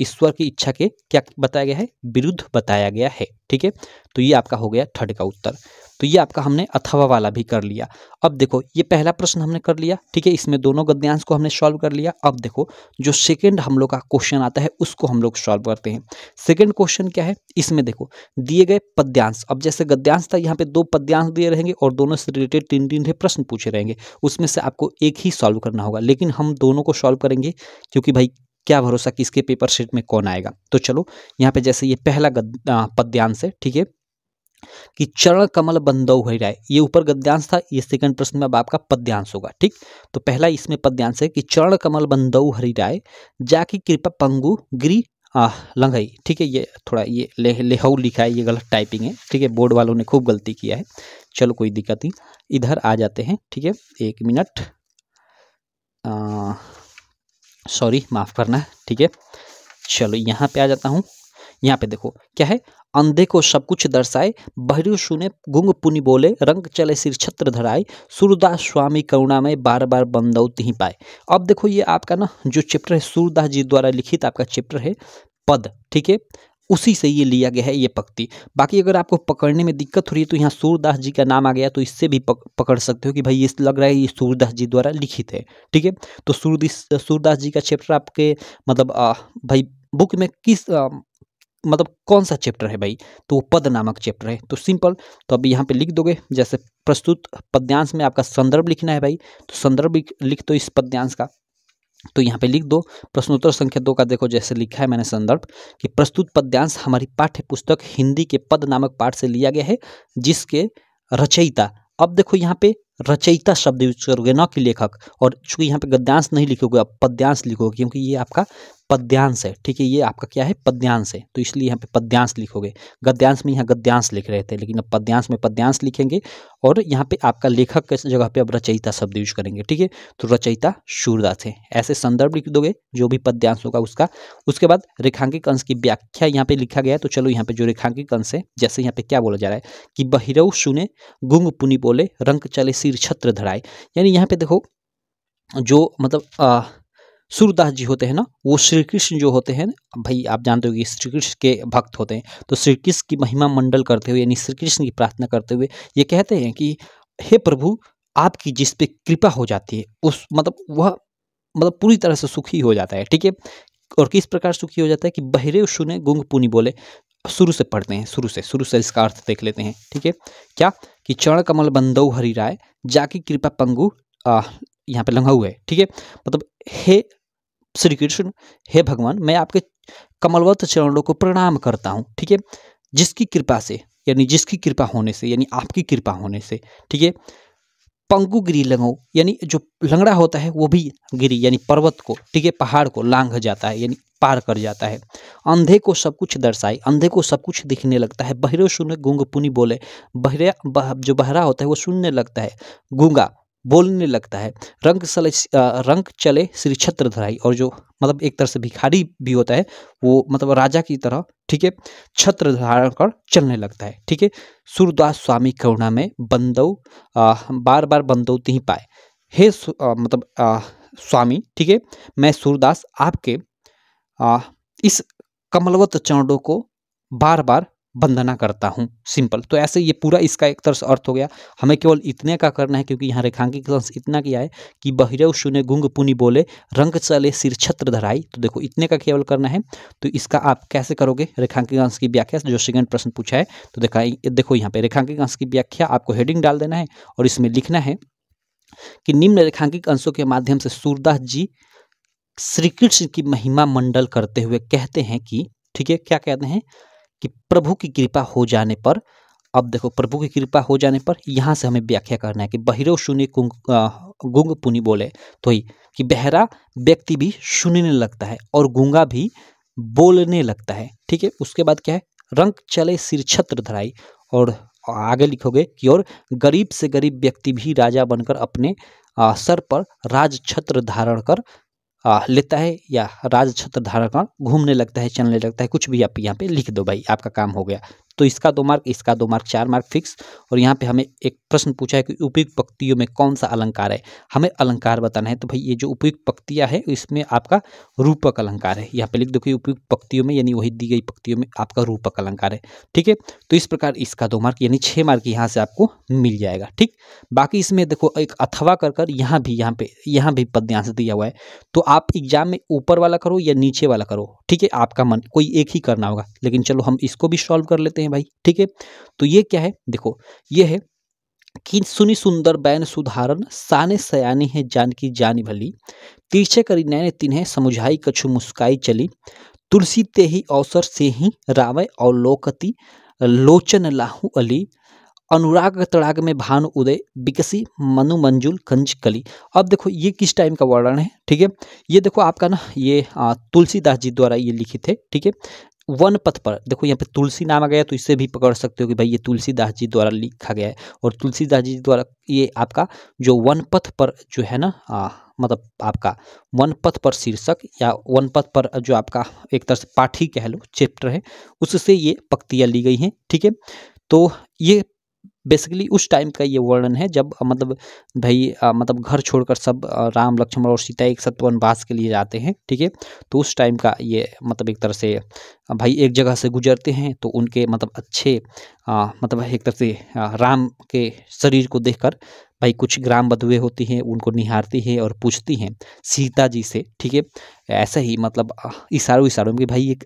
ईश्वर की इच्छा के क्या बताया गया है विरुद्ध बताया गया है ठीक है तो ये आपका हो गया थर्ड का उत्तर तो ये आपका हमने अथवा वाला भी कर लिया अब देखो ये पहला प्रश्न हमने कर लिया ठीक है इसमें दोनों गद्यांश को हमने सॉल्व कर लिया अब देखो जो सेकेंड हम लोग का क्वेश्चन आता है उसको हम लोग सॉल्व करते हैं सेकेंड क्वेश्चन क्या है इसमें देखो दिए गए पद्यांश अब जैसे गद्यांश था यहाँ पे दो पद्यांश दिए रहेंगे और दोनों से रिलेटेड तीन तीन प्रश्न पूछे रहेंगे उसमें से आपको एक ही सॉल्व करना होगा लेकिन हम दोनों को सॉल्व करेंगे क्योंकि भाई क्या भरोसा किसके पेपर शीट में कौन आएगा तो चलो यहाँ पे जैसे ये पहला पद्यांश है ठीक है कि चरण कमल बंदव हो रहा है ये ऊपर गद्यांश था ये सेकंड प्रश्न में अब आपका पद्यांश होगा ठीक तो पहला इसमें पद्यांश है कि चरण कमल बंदव हरी राय जाकी कृपा पंगु गिरी लंघई ठीक है ये थोड़ा ये ले, लेहऊ लिखा है ये गलत टाइपिंग है ठीक है बोर्ड वालों ने खूब गलती किया है चलो कोई दिक्कत नहीं इधर आ जाते हैं ठीक है एक मिनट सॉरी माफ़ करना ठीक है चलो यहाँ पे आ जाता हूँ यहाँ पे देखो क्या है अंधे को सब कुछ दर्शाए बहरू सुने गुंग पुनि बोले रंग चले सिर छत्र धराए सूर्यदास स्वामी करुणा में बार बार बंदौ तीन पाए अब देखो ये आपका ना जो चैप्टर है सूर्यदास जी द्वारा लिखित आपका चैप्टर है पद ठीक है उसी से ये लिया गया है ये पक्ति बाकी अगर आपको पकड़ने में दिक्कत हो रही है तो यहाँ सूरदास जी का नाम आ गया तो इससे भी पकड़ सकते हो कि भाई ये लग रहा है ये सूरदास जी द्वारा लिखित है ठीक है तो सूरदास सूरदास जी का चैप्टर आपके मतलब आ, भाई बुक में किस आ, मतलब कौन सा चैप्टर है भाई तो वो पद नामक चैप्टर है तो सिंपल तो अभी यहाँ पे लिख दोगे जैसे प्रस्तुत पद्यांश में आपका संदर्भ लिखना है भाई तो संदर्भ लिख दो इस पद्यांश का तो यहाँ पे लिख दो प्रश्नोत्तर संख्या दो का देखो जैसे लिखा है मैंने संदर्भ कि प्रस्तुत पद्यांश हमारी पाठ्य पुस्तक हिंदी के पद नामक पाठ से लिया गया है जिसके रचयिता अब देखो यहाँ पे रचयिता शब्द यूज करोगे न कि लेखक और चूंकि यहाँ पे गद्यांश नहीं लिखोगे अब पद्यांश लिखोगे क्योंकि ये आपका पद्यांश है ठीक है ये आपका क्या है पद्यांश है तो इसलिए यहाँ पे पद्यांश लिखोगे गद्यांश में यहाँ गद्यांश लिख रहे थे लेकिन अब पद्यांश में पद्यांश लिखेंगे और यहाँ पे आपका लेखक के जगह पे अब रचयिता शब्द यूज करेंगे ठीक है तो रचयिता सूरदास है ऐसे संदर्भ लिख दोगे जो भी पद्यांश होगा उसका उसके बाद रेखांकित अंश की व्याख्या यहाँ पे लिखा गया है तो चलो यहाँ पे जो रेखांकित अंश है जैसे यहाँ पे क्या बोला जा रहा है कि बहिरव सुने गुंग पुनि बोले रंग चले सिर छत्र धराए यानी यहाँ पे देखो जो मतलब सूरदास जी होते हैं ना वो श्री कृष्ण जो होते हैं भाई आप जानते हो कि श्री कृष्ण के भक्त होते हैं तो श्री कृष्ण की महिमा मंडल करते हुए यानी श्री कृष्ण की प्रार्थना करते हुए ये कहते हैं कि हे प्रभु आपकी जिस पे कृपा हो जाती है उस मतलब वह मतलब पूरी तरह से सुखी हो जाता है ठीक है और किस प्रकार सुखी हो जाता है कि बहरे सुने गुंग पुनी बोले शुरू से पढ़ते हैं शुरू से शुरू से इसका अर्थ देख लेते हैं ठीक है क्या कि चरण कमल बंदौ हरी राय जाकी कृपा पंगु यहाँ पे लंघा हुआ है ठीक है मतलब हे श्री कृष्ण हे भगवान मैं आपके कमलवत चरणों को प्रणाम करता हूँ ठीक है जिसकी कृपा से यानी जिसकी कृपा होने से यानी आपकी कृपा होने से ठीक है पंगु गिरी लंगो यानी जो लंगड़ा होता है वो भी गिरी यानी पर्वत को ठीक है पहाड़ को लांघ जाता है यानी पार कर जाता है अंधे को सब कुछ दर्शाए अंधे को सब कुछ दिखने लगता है बहरे सुने गुंग पुनी बोले बहरे बह, जो बहरा होता है वो सुनने लगता है गूंगा बोलने लगता है रंग सले रंग चले श्री छत्र धराई और जो मतलब एक तरह से भिखारी भी होता है वो मतलब राजा की तरह ठीक है छत्र धारण कर चलने लगता है ठीक है सूरदास स्वामी करुणा में बंदव बार बार बंदौ ती पाए हे आ, मतलब आ, स्वामी ठीक है मैं सूरदास आपके आ, इस कमलवत चरणों को बार बार वंदना करता हूँ सिंपल तो ऐसे ये पूरा इसका एक तरह से अर्थ हो गया हमें केवल इतने का करना है क्योंकि यहाँ रेखांकित अंश इतना किया है कि बहिरव शून्य गुंग पुनी बोले रंग चले सिर छत्र धराई तो देखो इतने का केवल करना है तो इसका आप कैसे करोगे रेखांकित अंश की व्याख्या जो सेकंड प्रश्न पूछा है तो देखा देखो यहाँ पे रेखांकित अंश की व्याख्या आपको हेडिंग डाल देना है और इसमें लिखना है कि निम्न रेखांकित अंशों के माध्यम से सूरदास जी श्री कृष्ण की महिमा मंडल करते हुए कहते हैं कि ठीक है क्या कहते हैं कि प्रभु की कृपा हो जाने पर अब देखो प्रभु की कृपा हो जाने पर यहाँ से हमें व्याख्या करना है कि बहिरो सुने कुंग गुंग पुनी बोले तो ही कि बहरा व्यक्ति भी सुनने लगता है और गुंगा भी बोलने लगता है ठीक है उसके बाद क्या है रंग चले सिर छत्र धराई और आगे लिखोगे कि और गरीब से गरीब व्यक्ति भी राजा बनकर अपने सर पर राज छत्र धारण कर आ, लेता है या राज छत्र धारक घूमने लगता है चलने लगता है कुछ भी आप यहाँ पे लिख दो भाई आपका काम हो गया तो इसका दो मार्क इसका दो मार्क चार मार्क फिक्स और यहाँ पे हमें एक प्रश्न पूछा है कि उपयुक्त पक्तियों में कौन सा अलंकार है हमें अलंकार बताना है तो भाई ये जो उपयुक्त पक्तियाँ है इसमें आपका रूपक अलंकार है यहाँ पे लिख दो कि उपयुक्त पक्तियों में यानी वही दी गई पक्तियों में आपका रूपक अलंकार है ठीक है तो इस प्रकार इसका दो मार्क यानी छः मार्क यहाँ से आपको मिल जाएगा ठीक बाकी इसमें देखो एक अथवा कर कर यहाँ भी यहाँ पे यहाँ भी पद यहाँ से दिया हुआ है तो आप एग्जाम में ऊपर वाला करो या नीचे वाला करो ठीक है आपका मन कोई एक ही करना होगा लेकिन चलो हम इसको भी सॉल्व कर लेते हैं हैं भाई ठीक है तो ये क्या है देखो ये है कि सुनी सुंदर बैन सुधारण साने सयानी है जान की जानी भली तीर्चे करी नैन तीन है समुझाई कछु मुस्काई चली तुलसी ते ही अवसर से ही रावय और लोकति लोचन लाहू अली अनुराग तड़ाग में भानु उदय बिकसी मनु मंजुल कंज कली अब देखो ये किस टाइम का वर्णन है ठीक है ये देखो आपका ना ये तुलसीदास जी द्वारा ये लिखे थे ठीक है वन पथ पर देखो यहाँ पे तुलसी नाम आ गया तो इससे भी पकड़ सकते हो कि भाई ये तुलसीदास जी द्वारा लिखा गया है और तुलसीदास जी द्वारा ये आपका जो वन पथ पर जो है ना आ, मतलब आपका वन पथ पर शीर्षक या वन पथ पर जो आपका एक तरह से पाठी कह लो चैप्टर है उससे ये पक्तियाँ ली गई हैं ठीक है तो ये बेसिकली उस टाइम का ये वर्णन है जब मतलब भाई मतलब घर छोड़कर सब राम लक्ष्मण और सीता एक साथ वनवास के लिए जाते हैं ठीक है तो उस टाइम का ये मतलब एक तरह से भाई एक जगह से गुजरते हैं तो उनके मतलब अच्छे आ, मतलब एक तरह से राम के शरीर को देखकर भाई कुछ ग्राम बधुए होती हैं उनको निहारती है और पूछती हैं सीता जी से ठीक है ऐसा ही मतलब इशारों इशारों में भाई ये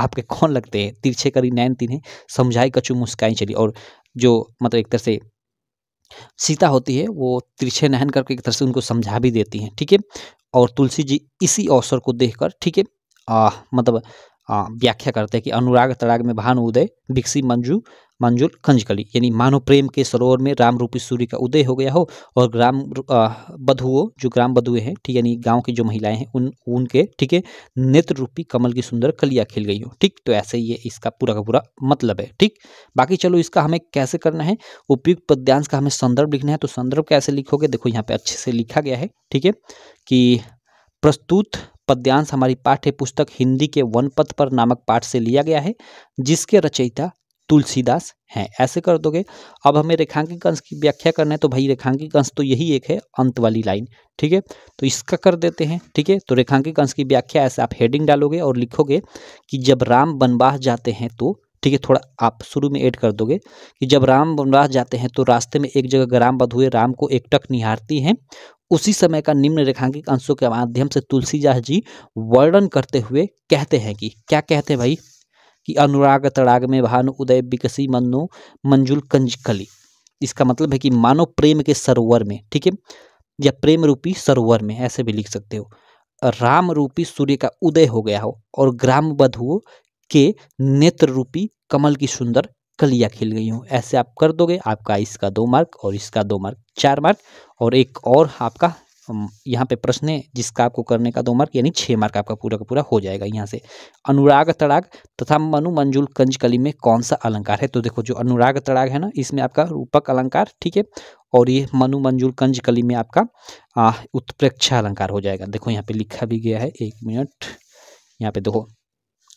आपके कौन लगते हैं तिरछे करी नैन तिन्हें समझाई कचु मुस्काई चली और जो मतलब एक तरह से सीता होती है वो तिरछे नहन करके एक तरह से उनको समझा भी देती हैं ठीक है और तुलसी जी इसी अवसर को देख ठीक है मतलब व्याख्या करते हैं कि अनुराग तराग में भानु उदय बिकसी मंजू मंजुल खंजकली यानी मानव प्रेम के सरोवर में राम रूपी सूर्य का उदय हो गया हो और ग्राम बधुओं जो ग्राम बधुए हैं ठीक यानी गाँव की जो महिलाएं हैं उन उनके ठीक है नेत्र रूपी कमल की सुंदर कलिया खिल गई हो ठीक तो ऐसे ही ये इसका पूरा का पूरा मतलब है ठीक बाकी चलो इसका हमें कैसे करना है उपयुक्त पद्यांश का हमें संदर्भ लिखना है तो संदर्भ कैसे लिखोगे देखो यहाँ पे अच्छे से लिखा गया है ठीक है कि प्रस्तुत पद्यांश हमारी पाठ्य पुस्तक हिंदी के वन पथ पर नामक पाठ से लिया गया है जिसके रचयिता तुलसीदास हैं ऐसे कर दोगे अब हमें रेखांकित अंश की व्याख्या करना है तो भाई रेखांकित अंश तो यही एक है अंत वाली लाइन ठीक है तो इसका कर देते हैं ठीक है तो रेखांकित अंश की व्याख्या ऐसे आप हेडिंग डालोगे और लिखोगे कि जब राम वनवास जाते हैं तो ठीक है थोड़ा आप शुरू में ऐड कर दोगे कि जब राम वनवास जाते हैं तो रास्ते में एक जगह ग्राम बध हुए राम को एकटक निहारती हैं उसी समय का निम्न रेखांकित अंशों के माध्यम से तुलसीदास जी वर्णन करते हुए कहते हैं कि क्या कहते हैं भाई कि अनुराग तड़ाग में भानु उदय विकसी मनु मंजुल कंजकली इसका मतलब है कि मानव प्रेम के सरोवर में ठीक है या प्रेम रूपी सरोवर में ऐसे भी लिख सकते हो राम रूपी सूर्य का उदय हो गया हो और ग्राम बधुओं के नेत्र रूपी कमल की सुंदर कलियाँ खिल गई हूँ ऐसे आप कर दोगे आपका इसका दो मार्क और इसका दो मार्क चार मार्क और एक और आपका यहाँ पे प्रश्न है जिसका आपको करने का दो मार्क यानी छः मार्क आपका पूरा का पूरा हो जाएगा यहाँ से अनुराग तड़ाग तथा मनु मंजुल कंज कली में कौन सा अलंकार है तो देखो जो अनुराग तड़ाग है ना इसमें आपका रूपक अलंकार ठीक है और ये मनु मंजुल कंज कली में आपका उत्प्रेक्षा अलंकार हो जाएगा देखो यहाँ पे लिखा भी गया है एक मिनट यहाँ पे देखो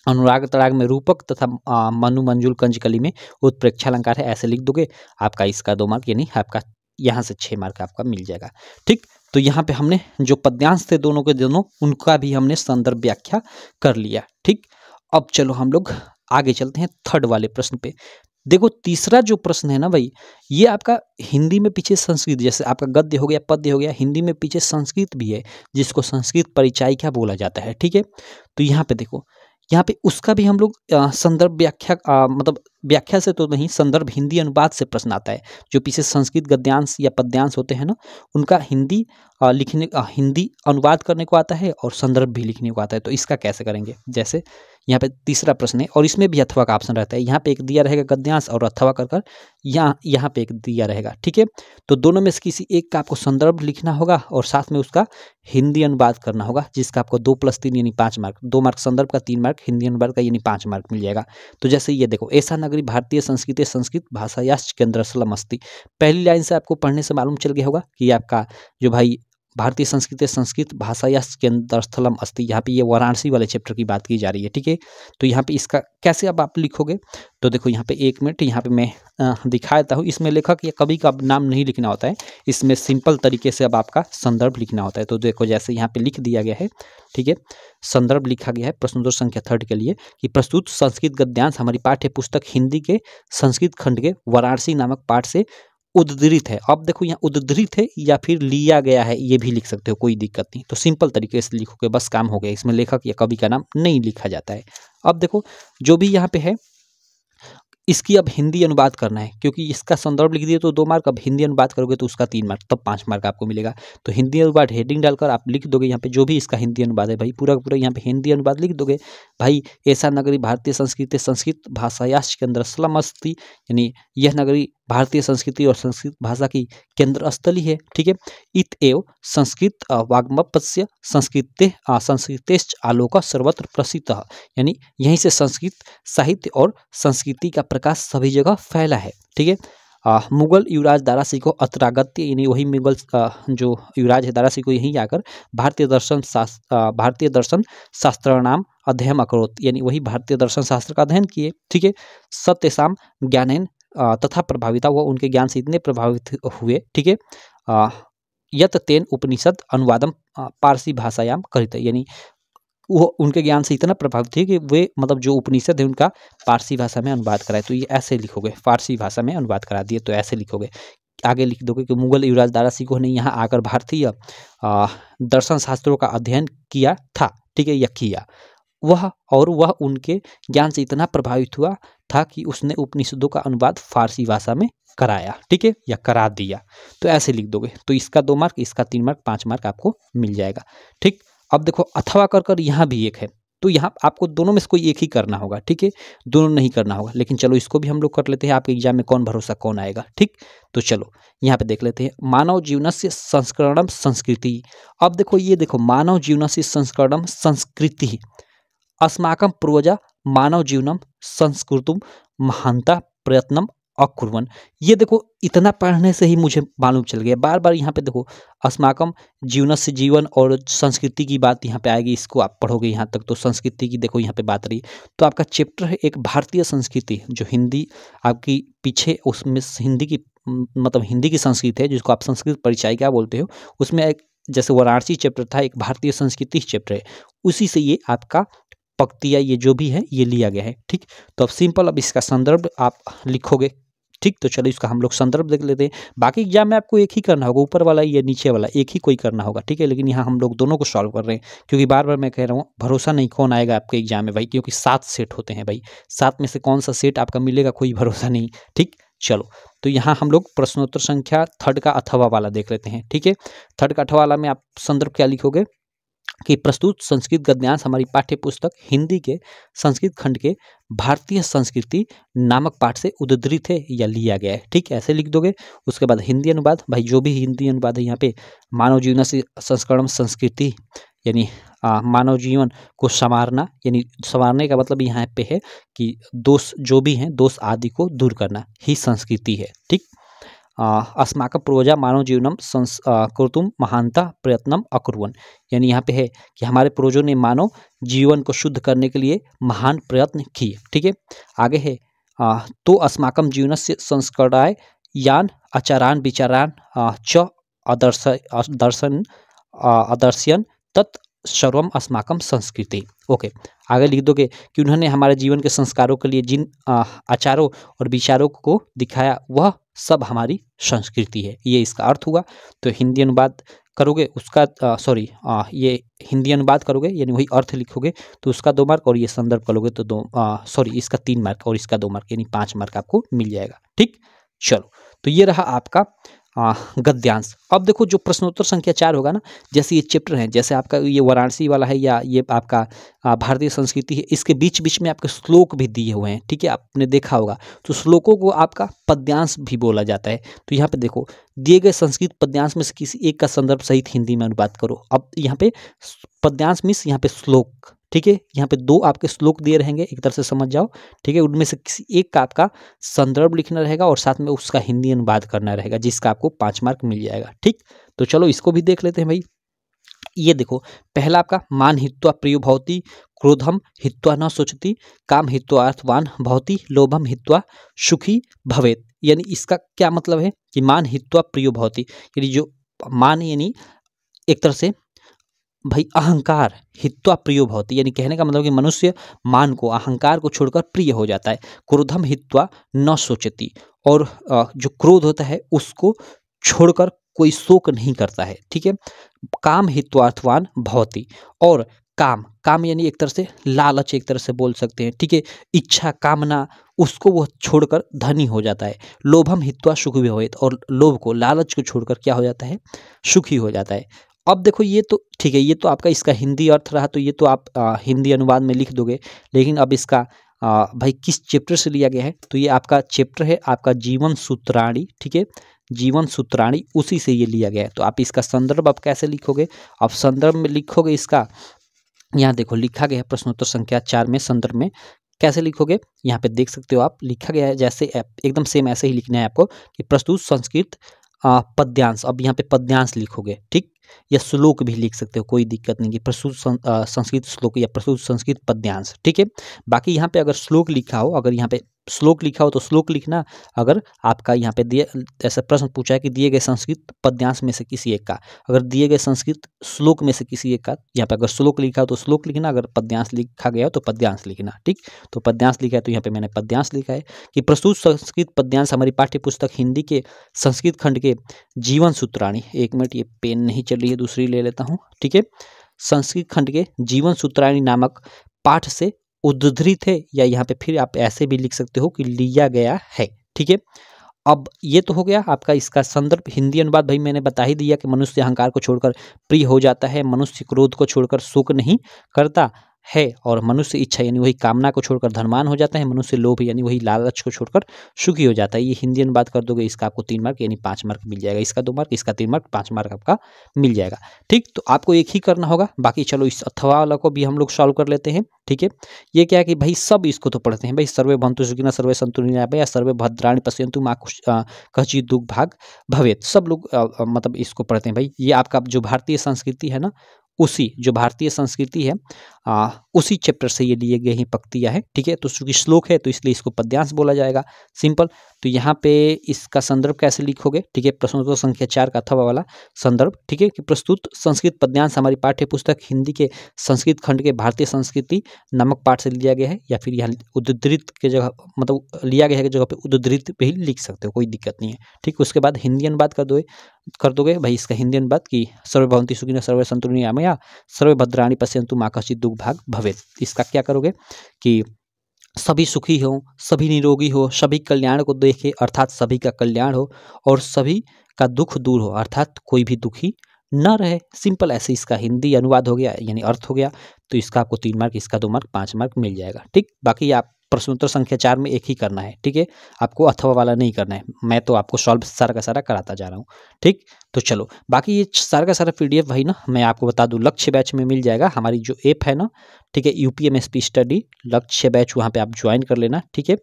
अनुराग तड़ाग में रूपक तथा मनु मंजुल कंजकली में उत्प्रेक्षा अलंकार है ऐसे लिख दोगे आपका इसका दो मार्क यानी आपका यहाँ से छः मार्क आपका मिल जाएगा ठीक तो यहाँ पे हमने जो पद्यांश थे दोनों के दोनों उनका भी हमने संदर्भ व्याख्या कर लिया ठीक अब चलो हम लोग आगे चलते हैं थर्ड वाले प्रश्न पे देखो तीसरा जो प्रश्न है ना भाई ये आपका हिंदी में पीछे संस्कृत जैसे आपका गद्य हो गया पद्य हो गया हिंदी में पीछे संस्कृत भी है जिसको संस्कृत परिचायिका बोला जाता है ठीक है तो यहाँ पे देखो यहाँ पे उसका भी हम लोग संदर्भ व्याख्या मतलब व्याख्या से तो नहीं संदर्भ हिंदी अनुवाद से प्रश्न आता है जो पीछे संस्कृत गद्यांश या पद्यांश होते हैं ना उनका हिंदी लिखने हिंदी अनुवाद करने को आता है और संदर्भ भी लिखने को आता है तो इसका कैसे करेंगे जैसे यहाँ पे तीसरा प्रश्न है और इसमें भी अथवा का ऑप्शन रहता है यहाँ पे एक दिया रहेगा गद्यांश और अथवा कर कर यहाँ यहाँ पे एक दिया रहेगा ठीक है तो दोनों में से किसी एक का आपको संदर्भ लिखना होगा और साथ में उसका हिंदी अनुवाद करना होगा जिसका आपको दो प्लस तीन यानी पाँच मार्क दो मार्क संदर्भ का तीन मार्क हिंदी अनुवाद का यानी पाँच मार्क मिल जाएगा तो जैसे ये देखो ऐसा महानगरी भारतीय संस्कृत संस्कृत या केंद्र अस्ति पहली लाइन से आपको पढ़ने से मालूम चल गया होगा कि आपका जो भाई भारतीय संस्कृत संस्कृत भाषा या स्थलम अस्थि यहाँ पे ये वाराणसी वाले चैप्टर की बात की जा रही है ठीक है तो यहाँ पे इसका कैसे अब आप लिखोगे तो देखो यहाँ पे एक मिनट यहाँ पे मैं दिखा देता हूँ इसमें लेखक या कवि का नाम नहीं लिखना होता है इसमें सिंपल तरीके से अब आपका संदर्भ लिखना होता है तो देखो जैसे यहाँ पे लिख दिया गया है ठीक है संदर्भ लिखा गया है प्रश्नोत्तर संख्या थर्ड के लिए कि प्रस्तुत संस्कृत गद्यांश हमारी पाठ्य पुस्तक हिंदी के संस्कृत खंड के वाराणसी नामक पाठ से उद्धृत है अब देखो यहाँ उद्धृत है या फिर लिया गया है ये भी लिख सकते हो कोई दिक्कत नहीं तो सिंपल तरीके से लिखोगे बस काम हो गया इसमें लेखक या कवि का नाम नहीं लिखा जाता है अब देखो जो भी यहाँ पे है इसकी अब हिंदी अनुवाद करना है क्योंकि इसका संदर्भ लिख दिए तो दो मार्क अब हिंदी अनुवाद करोगे तो उसका तीन मार्क तब पाँच मार्क आपको मिलेगा तो हिंदी अनुवाद हेडिंग डालकर आप लिख दोगे यहाँ पे जो भी इसका हिंदी अनुवाद है भाई पूरा पूरा यहाँ पे हिंदी अनुवाद लिख दोगे भाई ऐसा नगरी भारतीय संस्कृति संस्कृत भाषायाश के अंदर स्लमस्ती यानी यह नगरी भारतीय संस्कृति और संस्कृत भाषा की केंद्र स्थली है ठीक है इत एव संस्कृत वाग्मपस्य संस्कृत संस्कृत आलोक सर्वत्र प्रसिद्ध यानी यहीं से संस्कृत साहित्य और संस्कृति का प्रकाश सभी जगह फैला है ठीक है आ, मुगल युवराज दारा सिंह को अत्रागत्य यानी वही मुगल जो युवराज है दारा सिंह को यहीं आकर भारतीय दर्शन शास्त्र भारतीय दर्शन शास्त्र नाम अध्ययन अकरोत यानी वही भारतीय दर्शन शास्त्र का अध्ययन किए ठीक है सत्यशाम ज्ञानेन तथा प्रभाविता हुआ उनके ज्ञान से इतने प्रभावित हुए ठीक है यत तेन उपनिषद अनुवादम पारसी भाषायाम करित यानी वो उनके ज्ञान से इतना प्रभावित थे कि वे मतलब जो उपनिषद है उनका पारसी भाषा में अनुवाद कराए तो ये ऐसे लिखोगे फारसी भाषा में अनुवाद करा दिए तो ऐसे लिखोगे आगे लिख दोगे कि मुगल युवराज दारा सिंह ने यहाँ आकर भारतीय दर्शन शास्त्रों का अध्ययन किया था ठीक है या किया वह और वह उनके ज्ञान से इतना प्रभावित हुआ था कि उसने उपनिषदों का अनुवाद फारसी भाषा में कराया ठीक है या करा दिया तो ऐसे लिख दोगे तो इसका दो मार्क इसका तीन मार्क पाँच मार्क आपको मिल जाएगा ठीक अब देखो अथवा कर कर यहाँ भी एक है तो यहाँ आपको दोनों में से कोई एक ही करना होगा ठीक है दोनों नहीं करना होगा लेकिन चलो इसको भी हम लोग कर लेते हैं आपके एग्जाम में कौन भरोसा कौन आएगा ठीक तो चलो यहाँ पे देख लेते हैं मानव जीवन से संस्करणम संस्कृति अब देखो ये देखो मानव जीवन से संस्करणम संस्कृति अस्माक पूर्वजा मानव संस्कृतम महानता प्रयत्नम अकुर्वन ये देखो इतना पढ़ने से ही मुझे मालूम चल गया बार बार यहाँ पे देखो अस्माकम जीवन से जीवन और संस्कृति की बात यहाँ पे आएगी इसको आप पढ़ोगे यहाँ तक तो संस्कृति की देखो यहाँ पे बात रही तो आपका चैप्टर है एक भारतीय संस्कृति जो हिंदी आपकी पीछे उसमें हिंदी की मतलब हिंदी की संस्कृति है जिसको आप संस्कृत परिचय क्या बोलते हो उसमें एक जैसे वाराणसी चैप्टर था एक भारतीय संस्कृति चैप्टर है उसी से ये आपका या ये जो भी है ये लिया गया है ठीक तो अब सिंपल अब इसका संदर्भ आप लिखोगे ठीक तो चलो इसका हम लोग संदर्भ देख लेते हैं बाकी एग्जाम में आपको एक ही करना होगा ऊपर वाला या नीचे वाला एक ही कोई करना होगा ठीक है लेकिन यहाँ हम लोग दोनों को सॉल्व कर रहे हैं क्योंकि बार बार मैं कह रहा हूँ भरोसा नहीं कौन आएगा आपके एग्जाम में भाई क्योंकि सात सेट होते हैं भाई सात में से कौन सा सेट आपका मिलेगा कोई भरोसा नहीं ठीक चलो तो यहाँ हम लोग प्रश्नोत्तर संख्या थर्ड का अथवा वाला देख लेते हैं ठीक है थर्ड का अथवा वाला में आप संदर्भ क्या लिखोगे कि प्रस्तुत संस्कृत गद्यांश हमारी पाठ्य पुस्तक हिंदी के संस्कृत खंड के भारतीय संस्कृति नामक पाठ से उद्धृत है या लिया गया है ठीक है ऐसे लिख दोगे उसके बाद हिंदी अनुवाद भाई जो भी हिंदी अनुवाद है यहाँ पे मानव जीवन से संस्करण संस्कृति यानी मानव जीवन को संवारना यानी संवारने का मतलब यहाँ पे है कि दोष जो भी हैं दोष आदि को दूर करना ही संस्कृति है ठीक अस्माक पूर्वजा मानव जीवनम संस कुर्तुम महानता प्रयत्नम अकुर्वन यानी यहाँ पे है कि हमारे पूर्वजों ने मानव जीवन को शुद्ध करने के लिए महान प्रयत्न किए ठीक है आगे है आ, तो अस्माकम जीवन से संस्कराय यान आचारान विचारान च अदर्श दर्शन अदर्श्यन तत् सर्वम अस्माकम संस्कृति ओके आगे लिख दोगे कि उन्होंने हमारे जीवन के संस्कारों के लिए जिन आचारों और विचारों को दिखाया वह सब हमारी संस्कृति है ये इसका अर्थ हुआ तो हिंदी अनुवाद करोगे उसका सॉरी ये हिंदी अनुवाद करोगे यानी वही अर्थ लिखोगे तो उसका दो मार्क और ये संदर्भ करोगे तो दो सॉरी इसका तीन मार्क और इसका दो मार्क यानी पाँच मार्क आपको मिल जाएगा ठीक चलो तो ये रहा आपका गद्यांश अब देखो जो प्रश्नोत्तर संख्या चार होगा ना जैसे ये चैप्टर हैं जैसे आपका ये वाराणसी वाला है या ये आपका भारतीय संस्कृति है इसके बीच बीच में आपके श्लोक भी दिए हुए हैं ठीक है आपने देखा होगा तो श्लोकों को आपका पद्यांश भी बोला जाता है तो यहाँ पे देखो दिए गए संस्कृत पद्यांश में से किसी एक का संदर्भ सहित हिंदी में अनुवाद करो अब यहाँ पे पद्यांश मिस यहाँ पे श्लोक ठीक है यहाँ पे दो आपके श्लोक दिए रहेंगे एक तरह से समझ जाओ ठीक है उनमें से किसी एक का आपका संदर्भ लिखना रहेगा और साथ में उसका हिंदी अनुवाद करना रहेगा जिसका आपको पाँच मार्क मिल जाएगा ठीक तो चलो इसको भी देख लेते हैं भाई ये देखो पहला आपका मान हित्वा प्रियो भवती क्रोधम हित्वा न सोचती काम हित्वा अर्थवान भवती लोभम हित्वा सुखी भवेत यानी इसका क्या मतलब है कि मान हित्वा प्रियो भवती यानी जो मान यानी एक तरह से भाई अहंकार हित्वा प्रियो भवती यानी कहने का मतलब कि मनुष्य मान को अहंकार को छोड़कर प्रिय हो जाता है क्रोधम हित्वा न सोचती और जो क्रोध होता है उसको छोड़कर कोई शोक नहीं करता है ठीक है काम हित्वार्थवान भवती और काम काम यानी एक तरह से लालच एक तरह से बोल सकते हैं ठीक है इच्छा कामना उसको वह छोड़कर धनी हो जाता है लोभम हित्वा सुख भी और लोभ को लालच को छोड़कर क्या हो जाता है सुखी हो जाता है अब देखो ये तो ठीक है ये तो आपका इसका हिंदी अर्थ रहा तो ये तो आप आ, हिंदी अनुवाद में लिख दोगे लेकिन अब इसका आ, भाई किस चैप्टर से लिया गया है तो ये आपका चैप्टर है आपका जीवन सूत्राणी ठीक है जीवन सूत्राणी उसी से ये लिया गया है तो आप इसका संदर्भ आप कैसे लिखोगे अब संदर्भ में लिखोगे इसका यहाँ देखो लिखा गया है प्रश्नोत्तर संख्या चार में संदर्भ में कैसे लिखोगे यहाँ पे देख सकते हो आप लिखा गया है जैसे एकदम सेम ऐसे ही लिखना है आपको कि प्रस्तुत संस्कृत पद्यांश अब यहाँ पे पद्यांश लिखोगे ठीक या श्लोक भी लिख सकते हो कोई दिक्कत नहीं कि प्रस्तुत संस्कृत श्लोक या प्रस्तुत संस्कृत पद्यांश ठीक है बाकी यहाँ पे अगर श्लोक लिखा हो अगर यहाँ पे श्लोक लिखा हो तो श्लोक लिखना अगर आपका यहाँ पे दिए ऐसा प्रश्न पूछा है कि दिए गए संस्कृत पद्यांश में से किसी एक का अगर दिए गए संस्कृत श्लोक में से किसी एक का यहाँ पे अगर श्लोक लिखा हो तो श्लोक लिखना अगर पद्यांश लिखा गया हो तो पद्यांश लिखना ठीक तो पद्यांश लिखा है तो यहाँ पे मैंने पद्यांश लिखा है कि प्रस्तुत संस्कृत पद्यांश हमारी पाठ्य पुस्तक हिंदी के संस्कृत खंड के जीवन सूत्राणी एक मिनट ये पेन नहीं चल रही है दूसरी ले लेता हूँ ठीक है संस्कृत खंड के जीवन सूत्राणी नामक पाठ से उद्धृत है या यहाँ पे फिर आप ऐसे भी लिख सकते हो कि लिया गया है ठीक है अब ये तो हो गया आपका इसका संदर्भ हिंदी अनुवाद भाई मैंने बता ही दिया कि मनुष्य अहंकार को छोड़कर प्रिय हो जाता है मनुष्य क्रोध को छोड़कर शोक नहीं करता है और मनुष्य इच्छा यानी वही कामना को छोड़कर धनवान हो जाता है मनुष्य लोभ यानी वही लालच को छोड़कर सुखी हो जाता है ये हिंदी अनुवाद कर दोगे इसका आपको तीन मार्क यानी पाँच मार्क मिल जाएगा इसका दो मार्क इसका तीन मार्क पाँच मार्क आपका मिल जाएगा ठीक तो आपको एक ही करना होगा बाकी चलो इस अथवा वाला को भी हम लोग सॉल्व कर लेते हैं ठीक है ये क्या है कि भाई सब इसको तो पढ़ते हैं भाई सर्वे भंतु सुखिना सर्वे संतुलिना या सर्वे भद्राणी पश्यंतु माँ कची दुख भाग भवेत सब लोग मतलब इसको पढ़ते हैं भाई ये आपका जो भारतीय संस्कृति है ना उसी जो भारतीय संस्कृति है आ, उसी चैप्टर से ये लिए गए ही पक्तियाँ है ठीक है तो चूंकि श्लोक है तो इसलिए इसको पद्यांश बोला जाएगा सिंपल तो यहाँ पे इसका संदर्भ कैसे लिखोगे ठीक है प्रश्नोत्तर संख्या चार का अथवा वाला संदर्भ ठीक है कि प्रस्तुत संस्कृत पद्यांश हमारी पाठ्य पुस्तक हिंदी के संस्कृत खंड के भारतीय संस्कृति नामक पाठ से लिया गया है या फिर यहाँ उद्धृत के जगह मतलब लिया गया है कि जगह पर उद्धृत भी लिख सकते हो कोई दिक्कत नहीं है ठीक उसके बाद हिंदी अनुवाद कर दोगे कर दोगे भाई इसका हिंदी अनुवाद की सर्वभवंती सुखिन सर्व संतुनियामया सर्वभद्राणी पश्यंतु माँ दुख भाग भवे इसका क्या करोगे कि सभी सुखी हों सभी निरोगी हो सभी कल्याण को देखे अर्थात सभी का कल्याण हो और सभी का दुख दूर हो अर्थात कोई भी दुखी न रहे सिंपल ऐसे इसका हिंदी अनुवाद हो गया यानी अर्थ हो गया तो इसका आपको तीन मार्क इसका दो मार्क पाँच मार्क मिल जाएगा ठीक बाकी आप प्रश्नोत्तर संख्या चार में एक ही करना है ठीक है आपको अथवा वाला नहीं करना है मैं तो आपको सॉल्व सारा का सारा कराता जा रहा हूँ ठीक तो चलो बाकी ये सारा का सारा पीडीएफ भाई ना मैं आपको बता दूँ लक्ष्य बैच में मिल जाएगा हमारी जो ऐप है ना ठीक है यू स्टडी लक्ष्य बैच वहाँ पर आप ज्वाइन कर लेना ठीक है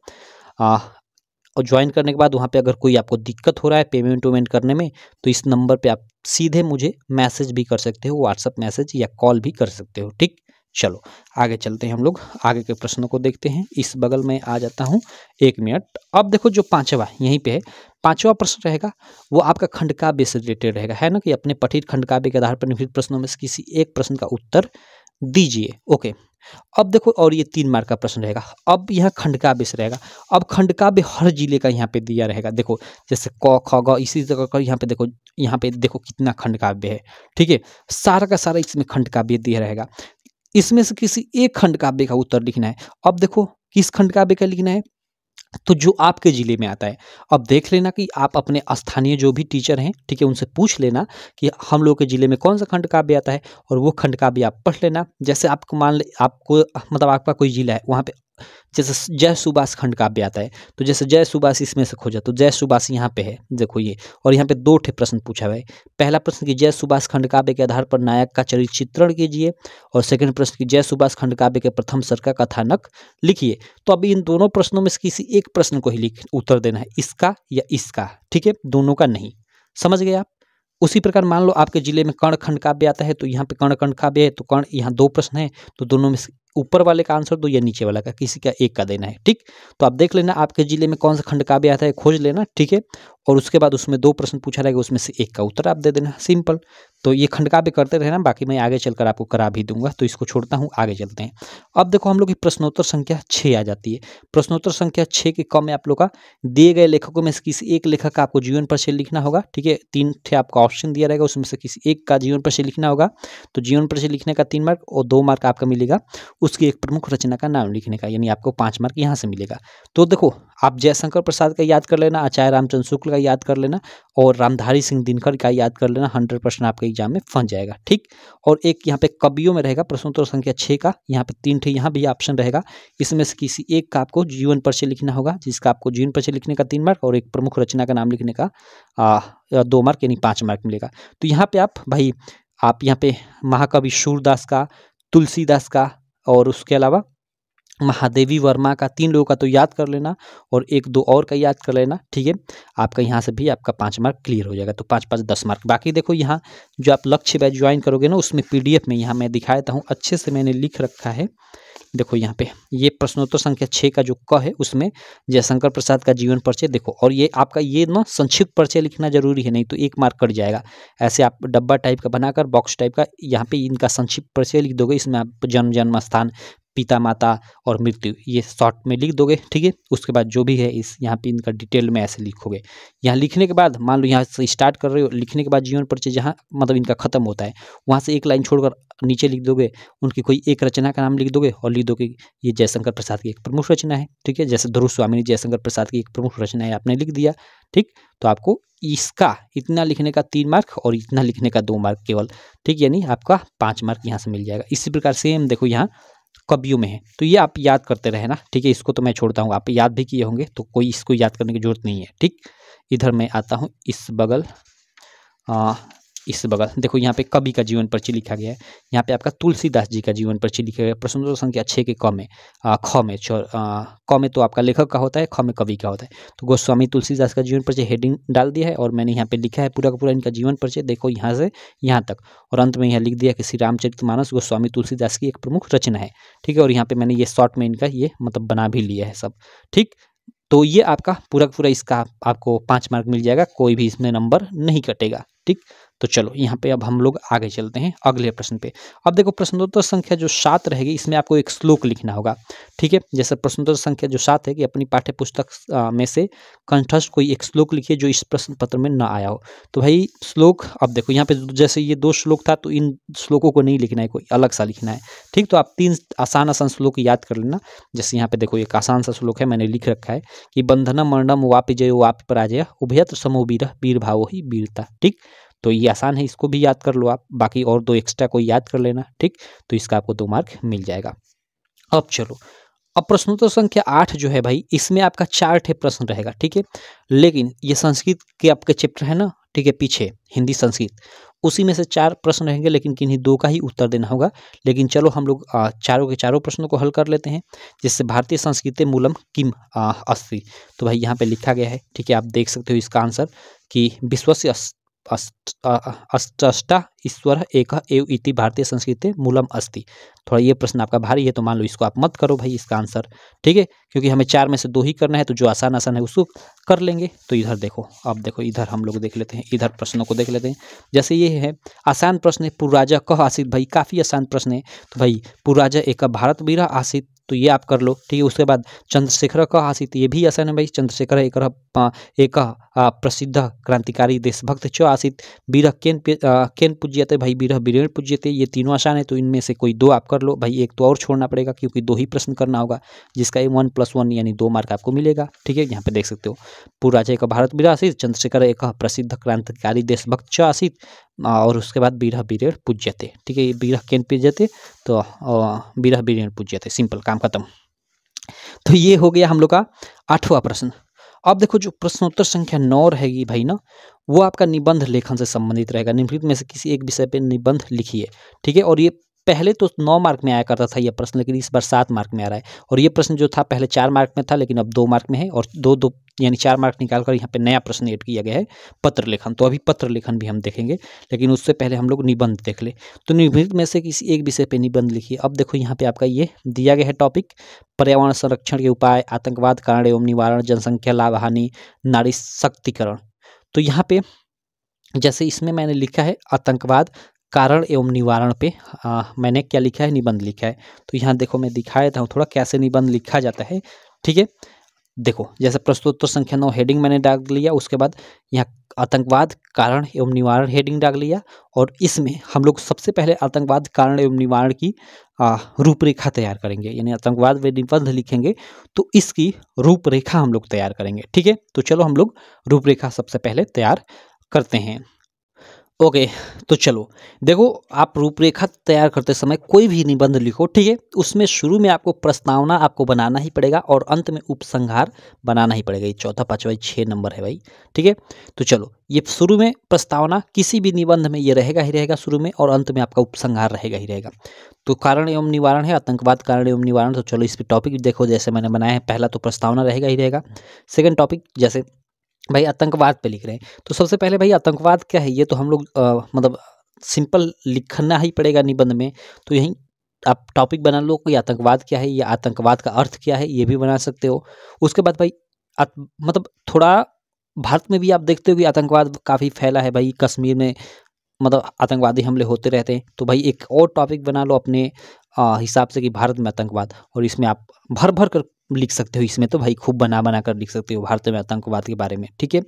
और ज्वाइन करने के बाद वहाँ पे अगर कोई आपको दिक्कत हो रहा है पेमेंट वेमेंट करने में तो इस नंबर पे आप सीधे मुझे मैसेज भी कर सकते हो व्हाट्सअप मैसेज या कॉल भी कर सकते हो ठीक चलो आगे चलते हैं हम लोग आगे के प्रश्नों को देखते हैं इस बगल में आ जाता हूँ एक मिनट अब देखो जो पांचवा यहीं पे है पांचवा प्रश्न रहेगा वो आपका खंडकाव्य से रिलेटेड रहेगा है ना कि अपने पठित खंडकाव्य के आधार पर निर्भित प्रश्नों में से किसी एक प्रश्न का उत्तर दीजिए ओके अब देखो और ये तीन मार्क का प्रश्न रहेगा अब यहाँ खंड से रहेगा अब खंड हर जिले का यहाँ पे दिया रहेगा देखो जैसे क ख ग इसी जगह का यहाँ पे देखो यहाँ पे देखो कितना खंड है ठीक है सारा का सारा इसमें खंड दिया रहेगा इसमें से किसी एक खंड का उत्तर लिखना है अब देखो किस खंड का लिखना है तो जो आपके ज़िले में आता है अब देख लेना कि आप अपने स्थानीय जो भी टीचर हैं ठीक है उनसे पूछ लेना कि हम लोग के ज़िले में कौन सा खंड काव्य आता है और वो खंड काव्य आप पढ़ लेना जैसे आपको मान ले आपको मतलब आपका कोई ज़िला है वहाँ पे जैसे जय सुभाष खंड काव्य आता है तो जैसे जय सुभाष इसमें से खोजा तो जय सुभाष यहाँ पे है देखो ये और यहाँ पे दो ठे प्रश्न पूछा हुआ है पहला प्रश्न कि जय सुभाष खंड काव्य के आधार पर नायक का चरित्र चित्रण कीजिए और सेकंड प्रश्न कि जय सुभाष खंड काव्य के प्रथम सर का कथानक लिखिए तो अभी इन दोनों प्रश्नों में से किसी एक प्रश्न को ही लिख उत्तर देना है इसका या इसका ठीक है दोनों का नहीं समझ गए आप उसी प्रकार मान लो आपके जिले में कर्ण खंड काव्य आता है तो यहाँ पे कर्ण खंड काव्य है तो कर्ण यहाँ दो प्रश्न है तो दोनों में से ऊपर वाले का आंसर दो या नीचे वाला का किसी का एक का देना है ठीक तो आप देख लेना आपके ज़िले में कौन सा खंड काव्य आता है खोज लेना ठीक है और उसके बाद उसमें दो प्रश्न पूछा रहेगा उसमें से एक का उत्तर आप दे देना सिंपल तो ये खंडका भी करते रहना बाकी मैं आगे चलकर आपको करा भी दूंगा तो इसको छोड़ता हूँ आगे चलते हैं अब देखो हम लोग की प्रश्नोत्तर संख्या छः आ जाती है प्रश्नोत्तर संख्या छः के कम में आप लोग का दिए गए लेखकों में से किसी एक लेखक का आपको जीवन परिचय लिखना होगा ठीक है तीन थे आपका ऑप्शन दिया रहेगा उसमें से किसी एक का जीवन परिचय लिखना होगा तो जीवन परिचय लिखने का तीन मार्क और दो मार्क आपका मिलेगा उसकी एक प्रमुख रचना का नाम लिखने का यानी आपको पाँच मार्क यहाँ से मिलेगा तो देखो आप जयशंकर प्रसाद का याद कर लेना आचार्य रामचंद्र शुक्ल का याद कर लेना और रामधारी सिंह दिनकर का याद कर लेना हंड्रेड परसेंट आपके एग्जाम में फंस जाएगा ठीक और एक यहाँ पे कवियों में रहेगा प्रश्नोत्तर संख्या छः का यहाँ पे तीन थे यहाँ भी ऑप्शन रहेगा इसमें से किसी एक का आपको जीवन परिचय लिखना होगा जिसका आपको जीवन परिचय लिखने का तीन मार्क और एक प्रमुख रचना का नाम लिखने का दो मार्क यानी पाँच मार्क मिलेगा तो यहाँ पर आप भाई आप यहाँ पे महाकवि सूरदास का तुलसीदास का और उसके अलावा महादेवी वर्मा का तीन लोगों का तो याद कर लेना और एक दो और का याद कर लेना ठीक है आपका यहाँ से भी आपका पाँच मार्क क्लियर हो जाएगा तो पाँच पाँच दस मार्क बाकी देखो यहाँ जो आप लक्ष्य बैच ज्वाइन करोगे ना उसमें पीडीएफ में यहाँ मैं दिखा देता हूँ अच्छे से मैंने लिख रखा है देखो यहाँ पे ये प्रश्नोत्तर संख्या छः का जो क है उसमें जयशंकर प्रसाद का जीवन परिचय देखो और ये आपका ये ना संक्षिप्त परिचय लिखना जरूरी है नहीं तो एक मार्क कट जाएगा ऐसे आप डब्बा टाइप का बनाकर बॉक्स टाइप का यहाँ पे इनका संक्षिप्त परिचय लिख दोगे इसमें आप जन्म जन्म स्थान पिता माता और मृत्यु ये शॉर्ट में लिख दोगे ठीक है उसके बाद जो भी है इस यहाँ पे इनका डिटेल में ऐसे लिखोगे यहाँ लिखने के बाद मान लो यहाँ से स्टार्ट कर रहे हो लिखने के बाद जीवन परिचय जहाँ मतलब इनका खत्म होता है वहाँ से एक लाइन छोड़कर नीचे लिख दोगे उनकी कोई एक रचना का नाम लिख दोगे और लिख दोगे ये जयशंकर प्रसाद की एक प्रमुख रचना है ठीक है जैसे ध्रुव स्वामी ने जयशंकर प्रसाद की एक प्रमुख रचना है आपने लिख दिया ठीक तो आपको इसका इतना लिखने का तीन मार्क और इतना लिखने का दो मार्क केवल ठीक यानी आपका पाँच मार्क यहाँ से मिल जाएगा इसी प्रकार सेम देखो यहाँ कबियों में है तो ये आप याद करते रहे ना ठीक है इसको तो मैं छोड़ता हूँ आप याद भी किए होंगे तो कोई इसको याद करने की जरूरत नहीं है ठीक इधर मैं आता हूँ इस बगल इस बगल देखो यहाँ पे कवि का जीवन पर्ची लिखा गया है यहाँ पे आपका तुलसीदास जी का जीवन पर्ची लिखा गया प्रश्न संख्या छः के क में ख में क में तो आपका लेखक का होता है ख में कवि का होता है तो गोस्वामी तुलसीदास का जीवन पर्ची हेडिंग डाल दिया है और मैंने यहाँ पे लिखा है पूरा का पूरा इनका जीवन पर्चय देखो यहाँ से यहाँ तक और अंत में यहाँ लिख दिया कि श्री रामचरित मानस गोस्वामी तुलसीदास की एक प्रमुख रचना है ठीक है और यहाँ पर मैंने ये शॉर्ट में इनका ये मतलब बना भी लिया है सब ठीक तो ये आपका पूरा पूरा इसका आपको पाँच मार्क मिल जाएगा कोई भी इसमें नंबर नहीं कटेगा ठीक तो चलो यहाँ पे अब हम लोग आगे चलते हैं अगले प्रश्न पे अब देखो प्रश्नोत्तर संख्या जो सात रहेगी इसमें आपको एक श्लोक लिखना होगा ठीक है जैसे प्रश्नोत्तर संख्या जो सात है कि अपनी पाठ्य पुस्तक में से कंठस्थ कोई एक श्लोक लिखिए जो इस प्रश्न पत्र में ना आया हो तो भाई श्लोक अब देखो यहाँ पे जैसे ये दो श्लोक था तो इन श्लोकों को नहीं लिखना है कोई अलग सा लिखना है ठीक तो आप तीन आसान आसान श्लोक याद कर लेना जैसे यहाँ पे देखो एक आसान सा श्लोक है मैंने लिख रखा है कि बंधनम मरणम वापि जय वापि पराजय उभयत्र समो वीर वीर भाव ही वीरता ठीक तो ये आसान है इसको भी याद कर लो आप बाकी और दो एक्स्ट्रा को याद कर लेना ठीक तो इसका आपको दो मार्क मिल जाएगा अब चलो अब प्रश्नोत्तर तो संख्या आठ जो है भाई इसमें आपका चार ठे प्रश्न रहेगा ठीक है लेकिन ये संस्कृत के आपके चैप्टर है ना ठीक है पीछे हिंदी संस्कृत उसी में से चार प्रश्न रहेंगे लेकिन किन्हीं दो का ही उत्तर देना होगा लेकिन चलो हम लोग चारों के चारों प्रश्नों को हल कर लेते हैं जिससे भारतीय संस्कृति मूलम किम अस्थि तो भाई यहाँ पे लिखा गया है ठीक है आप देख सकते हो इसका आंसर कि विश्वस्य अष्टा ईश्वर एक एव इति भारतीय संस्कृति मूलम अस्ति थोड़ा ये प्रश्न आपका भारी है तो मान लो इसको आप मत करो भाई इसका आंसर ठीक है क्योंकि हमें चार में से दो ही करना है तो जो आसान आसान है उसको कर लेंगे तो इधर देखो आप देखो इधर हम लोग देख लेते हैं इधर प्रश्नों को देख लेते हैं जैसे ये है आसान प्रश्न है पूर्वाजा कह आसित भाई काफ़ी आसान प्रश्न है तो भाई पूर्वाजा एक भारत बीरा आसित तो ये आप कर लो ठीक है उसके बाद चंद्रशेखर का आसित ये भी आसान है भाई चंद्रशेखर एक, एक प्रसिद्ध क्रांतिकारी देशभक्त छो आसित वीर केन केन पूज्यते भाई वीर वीरेण पूज्यते ये तीनों आसान है तो इनमें से कोई दो आप कर लो भाई एक तो और छोड़ना पड़ेगा क्योंकि दो ही प्रश्न करना होगा जिसका ये वन प्लस वन यानी दो मार्क आपको मिलेगा ठीक है यहाँ पे देख सकते हो पूर्व का भारत वीर आसित चंद्रशेखर एक प्रसिद्ध क्रांतिकारी देशभक्त छ आसित और उसके बाद बीरह बीरेण पूज्यते ठीक है ये बीरह केन पूज्यते तो बीरह बीरेण पूज्यते सिंपल काम खत्म तो ये हो गया हम लोग का आठवां प्रश्न अब देखो जो प्रश्नोत्तर संख्या नौ रहेगी भाई ना वो आपका निबंध लेखन से संबंधित रहेगा निम्नलिखित में से किसी एक विषय पे निबंध लिखिए ठीक है और ये पहले तो नौ मार्क में आया करता था यह प्रश्न लेकिन इस बार सात मार्क में आ रहा है और यह प्रश्न जो था पहले चार मार्क में था लेकिन अब दो मार्क में है और दो दो यानी चार मार्क निकाल कर यहाँ पे नया प्रश्न ऐड किया गया है पत्र लेखन तो अभी पत्र लेखन भी हम देखेंगे लेकिन उससे पहले हम लोग निबंध देख ले तो निबंध में से किसी एक विषय पे निबंध लिखिए अब देखो यहाँ पे आपका ये दिया गया है टॉपिक पर्यावरण संरक्षण के उपाय आतंकवाद कारण एवं निवारण जनसंख्या लाभ हानि नारी शक्तिकरण तो यहाँ पे जैसे इसमें मैंने लिखा है आतंकवाद कारण एवं निवारण पे आ, मैंने क्या लिखा है निबंध लिखा है तो यहाँ देखो मैं दिखाया था थोड़ा कैसे निबंध लिखा जाता है ठीक है देखो जैसे प्रश्नोत्तर संख्या नौ हेडिंग मैंने डाल लिया उसके बाद यहाँ आतंकवाद कारण एवं निवारण हेडिंग डाल लिया और इसमें हम लोग सबसे पहले आतंकवाद कारण एवं निवारण की रूपरेखा तैयार करेंगे यानी आतंकवाद व निबंध लिखेंगे तो इसकी रूपरेखा हम लोग तैयार करेंगे ठीक है तो चलो हम लोग रूपरेखा सबसे पहले तैयार करते हैं ओके तो चलो देखो आप रूपरेखा तैयार करते समय कोई भी निबंध लिखो ठीक है उसमें शुरू में आपको प्रस्तावना आपको बनाना ही पड़ेगा और अंत में उपसंहार बनाना ही पड़ेगा ये चौथा पाँचवाई छः नंबर है भाई ठीक है तो चलो ये शुरू में प्रस्तावना किसी भी निबंध में ये रहेगा ही रहेगा शुरू में और अंत में आपका उपसंहार रहेगा ही रहेगा तो कारण एवं निवारण है आतंकवाद कारण एवं निवारण तो चलो इस पर टॉपिक देखो जैसे मैंने बनाया है पहला तो प्रस्तावना रहेगा ही रहेगा सेकेंड टॉपिक जैसे भाई आतंकवाद पे लिख रहे हैं तो सबसे पहले भाई आतंकवाद क्या है ये तो हम लोग मतलब सिंपल लिखना ही पड़ेगा निबंध में तो यही आप टॉपिक बना लो कि आतंकवाद क्या है या आतंकवाद का अर्थ क्या है ये भी बना सकते हो उसके बाद भाई मतलब थोड़ा भारत में भी आप देखते हो कि आतंकवाद काफ़ी फैला है भाई कश्मीर में मतलब आतंकवादी हमले होते रहते हैं तो भाई एक और टॉपिक बना लो अपने हिसाब से कि भारत में आतंकवाद और इसमें आप भर भर कर लिख सकते हो इसमें तो भाई खूब बना बना कर लिख सकते हो भारत में आतंकवाद के बारे में ठीक है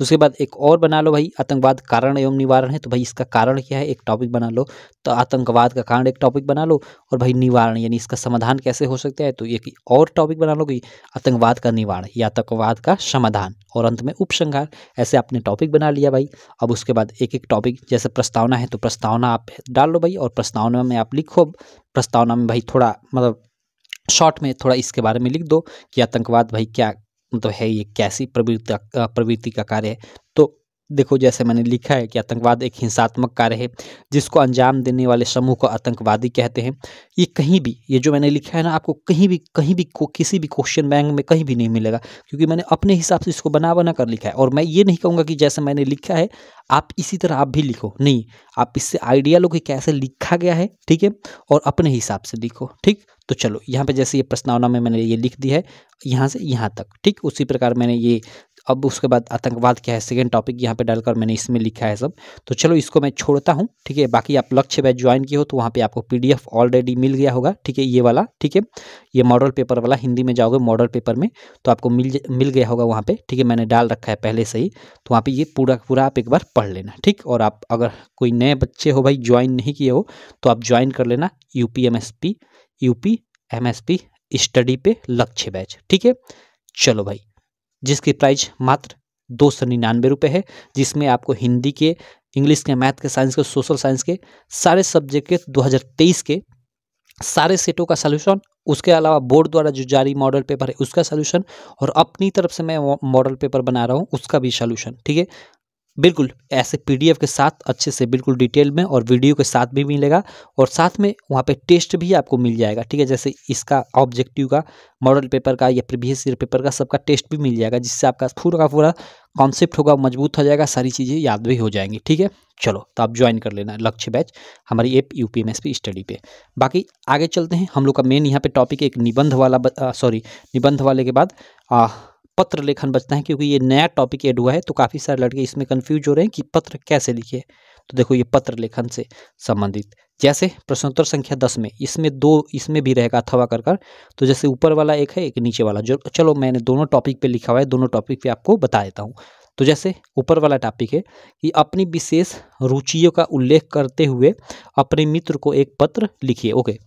उसके बाद एक और बना लो भाई आतंकवाद कारण एवं निवारण है तो भाई इसका कारण क्या है एक टॉपिक बना लो तो आतंकवाद का कारण एक टॉपिक बना लो और भाई निवारण यानी इसका समाधान कैसे हो सकता है तो एक और टॉपिक बना लो कि आतंकवाद का निवारण या आतंकवाद का समाधान और अंत में उपसंहार ऐसे आपने टॉपिक बना लिया भाई अब उसके बाद एक एक टॉपिक जैसे प्रस्तावना है तो प्रस्तावना आप डाल लो भाई और प्रस्तावना में आप लिखो प्रस्तावना में भाई थोड़ा मतलब शॉर्ट में थोड़ा इसके बारे में लिख दो कि आतंकवाद भाई क्या मतलब है ये कैसी प्रवृत्ति प्रवृत्ति का कार्य है तो देखो जैसे मैंने लिखा है कि आतंकवाद एक हिंसात्मक कार्य है जिसको अंजाम देने वाले समूह को आतंकवादी कहते हैं ये कहीं भी ये जो मैंने लिखा है ना आपको कहीं भी कहीं भी को, किसी भी क्वेश्चन बैंक में कहीं भी नहीं मिलेगा क्योंकि मैंने अपने हिसाब से इसको बना बना कर लिखा है और मैं ये नहीं कहूँगा कि जैसे मैंने लिखा है आप इसी तरह आप भी लिखो नहीं आप इससे आइडिया लो कि कैसे लिखा गया है ठीक है और अपने हिसाब से लिखो ठीक तो चलो यहाँ पे जैसे ये प्रस्तावना में मैंने ये लिख दी है यहाँ से यहाँ तक ठीक उसी प्रकार मैंने ये अब उसके बाद आतंकवाद क्या है सेकेंड टॉपिक यहाँ पे डालकर मैंने इसमें लिखा है सब तो चलो इसको मैं छोड़ता हूँ ठीक है बाकी आप लक्ष्य बैच ज्वाइन किए हो तो वहाँ पे आपको पीडीएफ ऑलरेडी मिल गया होगा ठीक है ये वाला ठीक है ये मॉडल पेपर वाला हिंदी में जाओगे मॉडल पेपर में तो आपको मिल मिल गया होगा वहाँ पर ठीक है मैंने डाल रखा है पहले से ही तो वहाँ पर ये पूरा पूरा आप एक बार पढ़ लेना ठीक और आप अगर कोई नए बच्चे हो भाई ज्वाइन नहीं किए हो तो आप ज्वाइन कर लेना U P M S P U P M S P study पे लक्ष्य बैच ठीक है चलो भाई जिसकी प्राइस मात्र दो सौ निन्यानवे रुपये है जिसमें आपको हिंदी के इंग्लिश के मैथ के साइंस के सोशल साइंस के सारे सब्जेक्ट के 2023 के सारे सेटों का सोल्यूशन उसके अलावा बोर्ड द्वारा जो जारी मॉडल पेपर है उसका सोल्यूशन और अपनी तरफ से मैं मॉडल पेपर बना रहा हूँ उसका भी सोल्यूशन ठीक है बिल्कुल ऐसे पीडीएफ के साथ अच्छे से बिल्कुल डिटेल में और वीडियो के साथ भी मिलेगा और साथ में वहाँ पे टेस्ट भी आपको मिल जाएगा ठीक है जैसे इसका ऑब्जेक्टिव का मॉडल पेपर का या प्रीवियस ईयर पेपर का सबका टेस्ट भी मिल जाएगा जिससे आपका पूरा का पूरा कॉन्सेप्ट होगा मजबूत हो जाएगा सारी चीज़ें याद भी हो जाएंगी ठीक है चलो तो आप ज्वाइन कर लेना लक्ष्य बैच हमारी ऐप यू पी स्टडी पे बाकी आगे चलते हैं हम लोग का मेन यहाँ पे टॉपिक एक निबंध वाला सॉरी निबंध वाले के बाद पत्र लेखन बचता है क्योंकि ये नया टॉपिक एड हुआ है तो काफ़ी सारे लड़के इसमें कन्फ्यूज हो रहे हैं कि पत्र कैसे लिखे तो देखो ये पत्र लेखन से संबंधित जैसे प्रश्नोत्तर संख्या दस में इसमें दो इसमें भी रहेगा अथवा कर कर तो जैसे ऊपर वाला एक है एक नीचे वाला जो चलो मैंने दोनों टॉपिक पे लिखा हुआ है दोनों टॉपिक पे आपको बता देता हूँ तो जैसे ऊपर वाला टॉपिक है कि अपनी विशेष रुचियों का उल्लेख करते हुए अपने मित्र को एक पत्र लिखिए ओके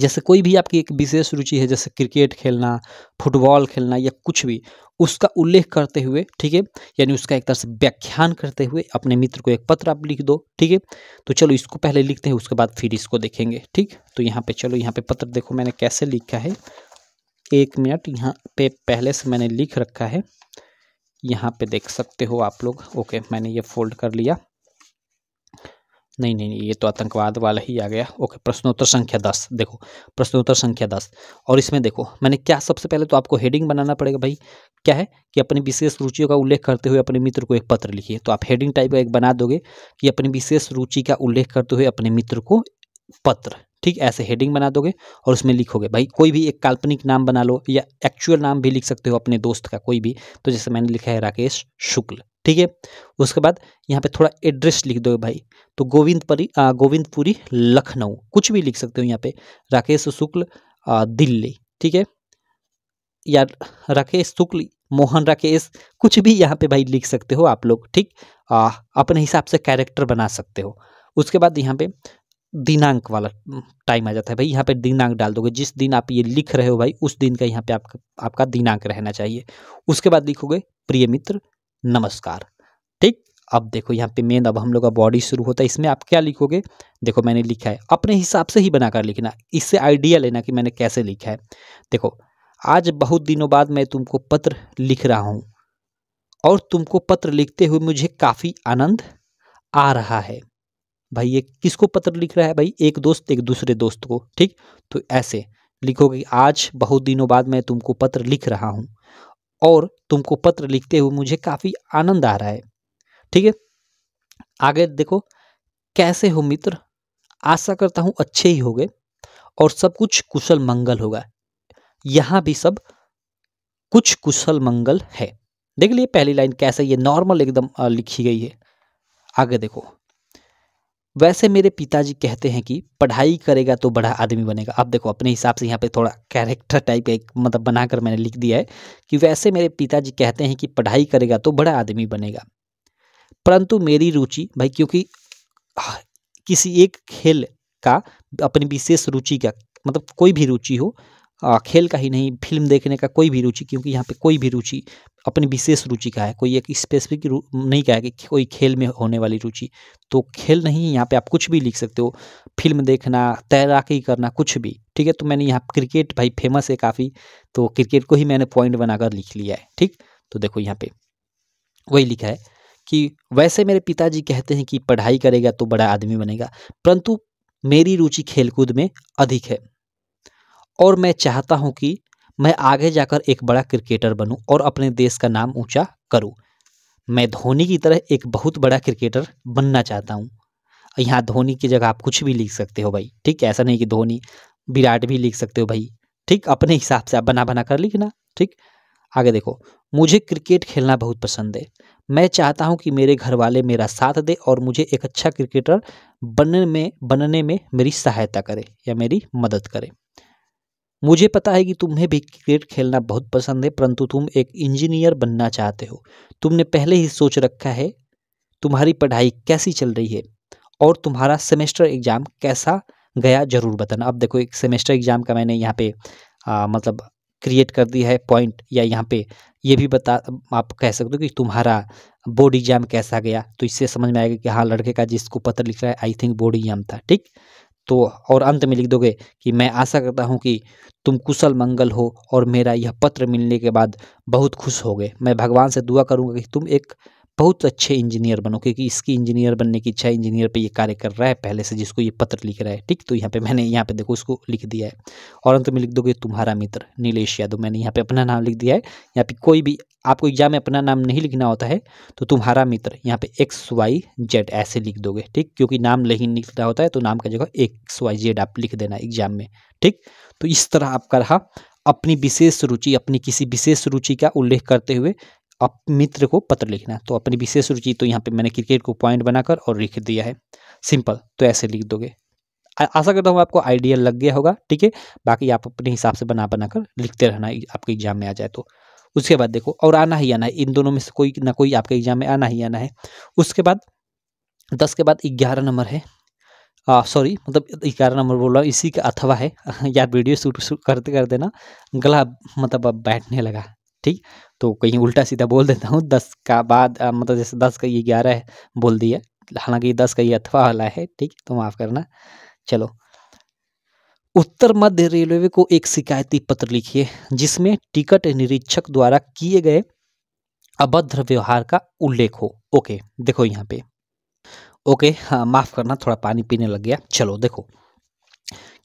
जैसे कोई भी आपकी एक विशेष रुचि है जैसे क्रिकेट खेलना फुटबॉल खेलना या कुछ भी उसका उल्लेख करते हुए ठीक है यानी उसका एक तरह से व्याख्यान करते हुए अपने मित्र को एक पत्र आप लिख दो ठीक है तो चलो इसको पहले लिखते हैं उसके बाद फिर इसको देखेंगे ठीक तो यहाँ पे चलो यहाँ पे पत्र देखो मैंने कैसे लिखा है एक मिनट यहाँ पे पहले से मैंने लिख रखा है यहाँ पे देख सकते हो आप लोग ओके मैंने ये फोल्ड कर लिया नहीं नहीं ये तो आतंकवाद वाला ही आ गया ओके प्रश्नोत्तर संख्या दस देखो प्रश्नोत्तर संख्या दस और इसमें देखो मैंने क्या सबसे पहले तो आपको हेडिंग बनाना पड़ेगा भाई क्या है कि अपनी विशेष रुचियों का उल्लेख करते हुए अपने मित्र को एक पत्र लिखिए तो आप हेडिंग टाइप का एक बना दोगे कि अपनी विशेष रुचि का उल्लेख करते हुए अपने मित्र को पत्र ठीक ऐसे हेडिंग बना दोगे और उसमें लिखोगे भाई कोई भी एक काल्पनिक नाम बना लो या एक्चुअल नाम भी लिख सकते हो अपने दोस्त का कोई भी तो जैसे मैंने लिखा है राकेश शुक्ल ठीक है उसके बाद यहाँ पे थोड़ा एड्रेस लिख दो भाई तो गोविंदपुरी गोविंदपुरी लखनऊ कुछ भी लिख सकते हो यहाँ पे राकेश शुक्ल दिल्ली ठीक है या राकेश शुक्ल मोहन राकेश कुछ भी यहाँ पे भाई लिख सकते हो आप लोग ठीक अपने हिसाब से कैरेक्टर बना सकते हो उसके बाद यहाँ पे दिनांक वाला टाइम हम्म, आ जाता है भाई यहाँ पे दिनांक डाल दोगे जिस दिन आप ये लिख रहे हो भाई उस दिन का यहाँ पे आपका आपका दिनांक रहना चाहिए उसके बाद लिखोगे प्रिय मित्र नमस्कार ठीक अब देखो यहाँ पे मेन अब हम लोग का बॉडी शुरू होता है इसमें आप क्या लिखोगे देखो मैंने लिखा है अपने हिसाब से ही बनाकर लिखना इससे आइडिया लेना कि मैंने कैसे लिखा है देखो आज बहुत दिनों बाद मैं तुमको पत्र लिख रहा हूँ और तुमको पत्र लिखते हुए मुझे काफ़ी आनंद आ रहा है भाई ये किसको पत्र लिख रहा है भाई एक दोस्त एक दूसरे दोस्त को ठीक तो ऐसे लिखोगे आज बहुत दिनों बाद मैं तुमको पत्र लिख रहा हूँ और तुमको पत्र लिखते हुए मुझे काफ़ी आनंद आ रहा है ठीक है आगे देखो कैसे हो मित्र आशा करता हूँ अच्छे ही होगे और सब कुछ कुशल मंगल होगा यहाँ भी सब कुछ कुशल मंगल है देख लिए पहली लाइन कैसे ये नॉर्मल एकदम लिखी गई है आगे देखो वैसे मेरे पिताजी कहते हैं कि पढ़ाई करेगा तो बड़ा आदमी बनेगा अब देखो अपने हिसाब से यहाँ पे थोड़ा कैरेक्टर टाइप का एक मतलब बनाकर मैंने लिख दिया है कि वैसे मेरे पिताजी कहते हैं कि पढ़ाई करेगा तो बड़ा आदमी बनेगा परंतु मेरी रुचि भाई क्योंकि किसी एक खेल का अपनी विशेष रुचि का मतलब कोई भी रुचि हो खेल का ही नहीं फिल्म देखने का कोई भी रुचि क्योंकि यहाँ पे कोई भी रुचि अपनी विशेष रुचि का है कोई एक स्पेसिफिक नहीं कहा कि कोई खेल में होने वाली रुचि तो खेल नहीं यहाँ पे आप कुछ भी लिख सकते हो फिल्म देखना तैराकी करना कुछ भी ठीक है तो मैंने यहाँ क्रिकेट भाई फेमस है काफ़ी तो क्रिकेट को ही मैंने पॉइंट बनाकर लिख लिया है ठीक तो देखो यहाँ पे वही लिखा है कि वैसे मेरे पिताजी कहते हैं कि पढ़ाई करेगा तो बड़ा आदमी बनेगा परंतु मेरी रुचि खेलकूद में अधिक है और मैं चाहता हूँ कि मैं आगे जाकर एक बड़ा क्रिकेटर बनूं और अपने देश का नाम ऊँचा करूँ मैं धोनी की तरह एक बहुत बड़ा क्रिकेटर बनना चाहता हूँ यहाँ धोनी की जगह आप कुछ भी लिख सकते हो भाई ठीक है ऐसा नहीं कि धोनी विराट भी लिख सकते हो भाई ठीक अपने हिसाब से आप बना बना कर लिखना ठीक आगे देखो मुझे क्रिकेट खेलना बहुत पसंद है मैं चाहता हूँ कि मेरे घर वाले मेरा साथ दे और मुझे एक अच्छा क्रिकेटर बनने में बनने में मेरी सहायता करे या मेरी मदद करे मुझे पता है कि तुम्हें भी क्रिकेट खेलना बहुत पसंद है परंतु तुम एक इंजीनियर बनना चाहते हो तुमने पहले ही सोच रखा है तुम्हारी पढ़ाई कैसी चल रही है और तुम्हारा सेमेस्टर एग्ज़ाम कैसा गया ज़रूर बताना अब देखो एक सेमेस्टर एग्ज़ाम का मैंने यहाँ पे आ, मतलब क्रिएट कर दिया है पॉइंट या यहाँ पे ये भी बता आप कह सकते हो कि तुम्हारा बोर्ड एग्ज़ाम कैसा गया तो इससे समझ में आएगा कि हाँ लड़के का जिसको पत्र लिख रहा है आई थिंक बोर्ड एग्ज़ाम था ठीक तो और अंत में लिख दोगे कि मैं आशा करता हूँ कि तुम कुशल मंगल हो और मेरा यह पत्र मिलने के बाद बहुत खुश होगे मैं भगवान से दुआ करूँगा कि तुम एक बहुत अच्छे इंजीनियर बनो क्योंकि इसकी इंजीनियर बनने की इच्छा इंजीनियर पे ये कार्य कर रहा है पहले से जिसको ये पत्र लिख रहा है ठीक तो यहाँ पे मैंने यहाँ पे देखो उसको लिख दिया है और अंत में लिख दोगे तुम्हारा मित्र नीलेश यादव मैंने यहाँ पे अपना नाम लिख दिया है यहाँ पे कोई भी आपको एग्जाम में अपना नाम नहीं लिखना होता है तो तुम्हारा मित्र यहाँ पे एक्स वाई जेड ऐसे लिख दोगे ठीक क्योंकि नाम नहीं लिखना होता है तो नाम का जगह एक्स वाई जेड आप लिख देना एग्जाम में ठीक तो इस तरह आपका रहा अपनी विशेष रुचि अपनी किसी विशेष रुचि का उल्लेख करते हुए आप मित्र को पत्र लिखना तो अपनी विशेष रुचि तो यहाँ पे मैंने क्रिकेट को पॉइंट बनाकर और लिख दिया है सिंपल तो ऐसे लिख दोगे आशा करता हूँ आपको आइडिया लग गया होगा ठीक है बाकी आप अपने हिसाब से बना बना कर लिखते रहना आपके एग्जाम में आ जाए तो उसके बाद देखो और आना ही आना है इन दोनों में से कोई ना कोई आपके एग्जाम में आना ही आना है उसके बाद दस के बाद ग्यारह नंबर है सॉरी मतलब ग्यारह नंबर बोल रहा हूँ इसी का अथवा है [laughs] यार वीडियो शूट करते करते ना गला मतलब बैठने लगा ठीक तो कहीं उल्टा सीधा बोल देता हूँ दस का बाद मतलब जैसे दस का ये ग्यारह बोल दिया हालांकि दस का ये अथवा वाला है ठीक तो माफ़ करना चलो उत्तर मध्य रेलवे को एक शिकायती पत्र लिखिए जिसमें टिकट निरीक्षक द्वारा किए गए अभद्र व्यवहार का उल्लेख हो ओके देखो यहाँ पे ओके हाँ माफ़ करना थोड़ा पानी पीने लग गया चलो देखो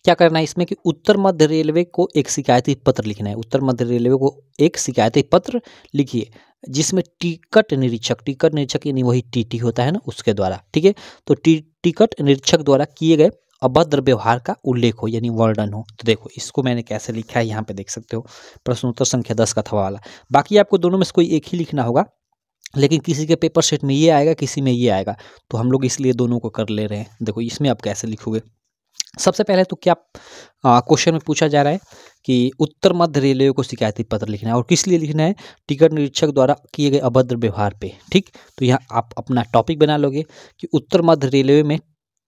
क्या करना है इसमें कि उत्तर मध्य रेलवे को एक शिकायती पत्र लिखना है उत्तर मध्य रेलवे को एक शिकायती पत्र लिखिए जिसमें टिकट निरीक्षक टिकट निरीक्षक यानी वही टीटी होता है ना उसके द्वारा ठीक है तो टी टिकट निरीक्षक द्वारा किए गए अभद्र व्यवहार का उल्लेख हो यानी वर्णन हो तो देखो इसको मैंने कैसे लिखा है यहाँ पे देख सकते हो प्रश्नोत्तर संख्या दस का था वाला बाकी आपको दोनों में से कोई एक ही लिखना होगा लेकिन किसी के पेपर सेट में ये आएगा किसी में ये आएगा तो हम लोग इसलिए दोनों को कर ले रहे हैं देखो इसमें आप कैसे लिखोगे सबसे पहले तो क्या क्वेश्चन में पूछा जा रहा है कि उत्तर मध्य रेलवे को शिकायती पत्र लिखना है और किस लिए लिखना है टिकट निरीक्षक द्वारा किए गए अभद्र व्यवहार पे ठीक तो यहाँ आप अपना टॉपिक बना लोगे कि उत्तर मध्य रेलवे में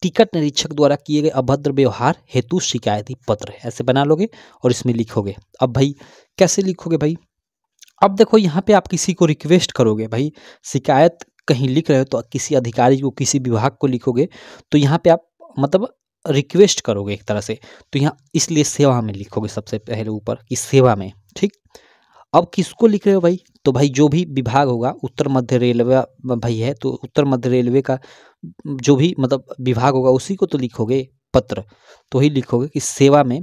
टिकट निरीक्षक द्वारा किए गए अभद्र व्यवहार हेतु शिकायती पत्र ऐसे बना लोगे और इसमें लिखोगे अब भाई कैसे लिखोगे भाई अब देखो यहाँ पे आप किसी को रिक्वेस्ट करोगे भाई शिकायत कहीं लिख रहे हो तो किसी अधिकारी को किसी विभाग को लिखोगे तो यहाँ पे आप मतलब रिक्वेस्ट करोगे एक तरह से तो यहाँ इसलिए सेवा में लिखोगे सबसे पहले ऊपर कि सेवा में ठीक अब किसको लिख रहे हो भाई तो भाई जो भी विभाग होगा उत्तर मध्य रेलवे भाई है तो उत्तर मध्य रेलवे का जो भी मतलब विभाग होगा उसी को तो लिखोगे पत्र तो ही लिखोगे कि सेवा में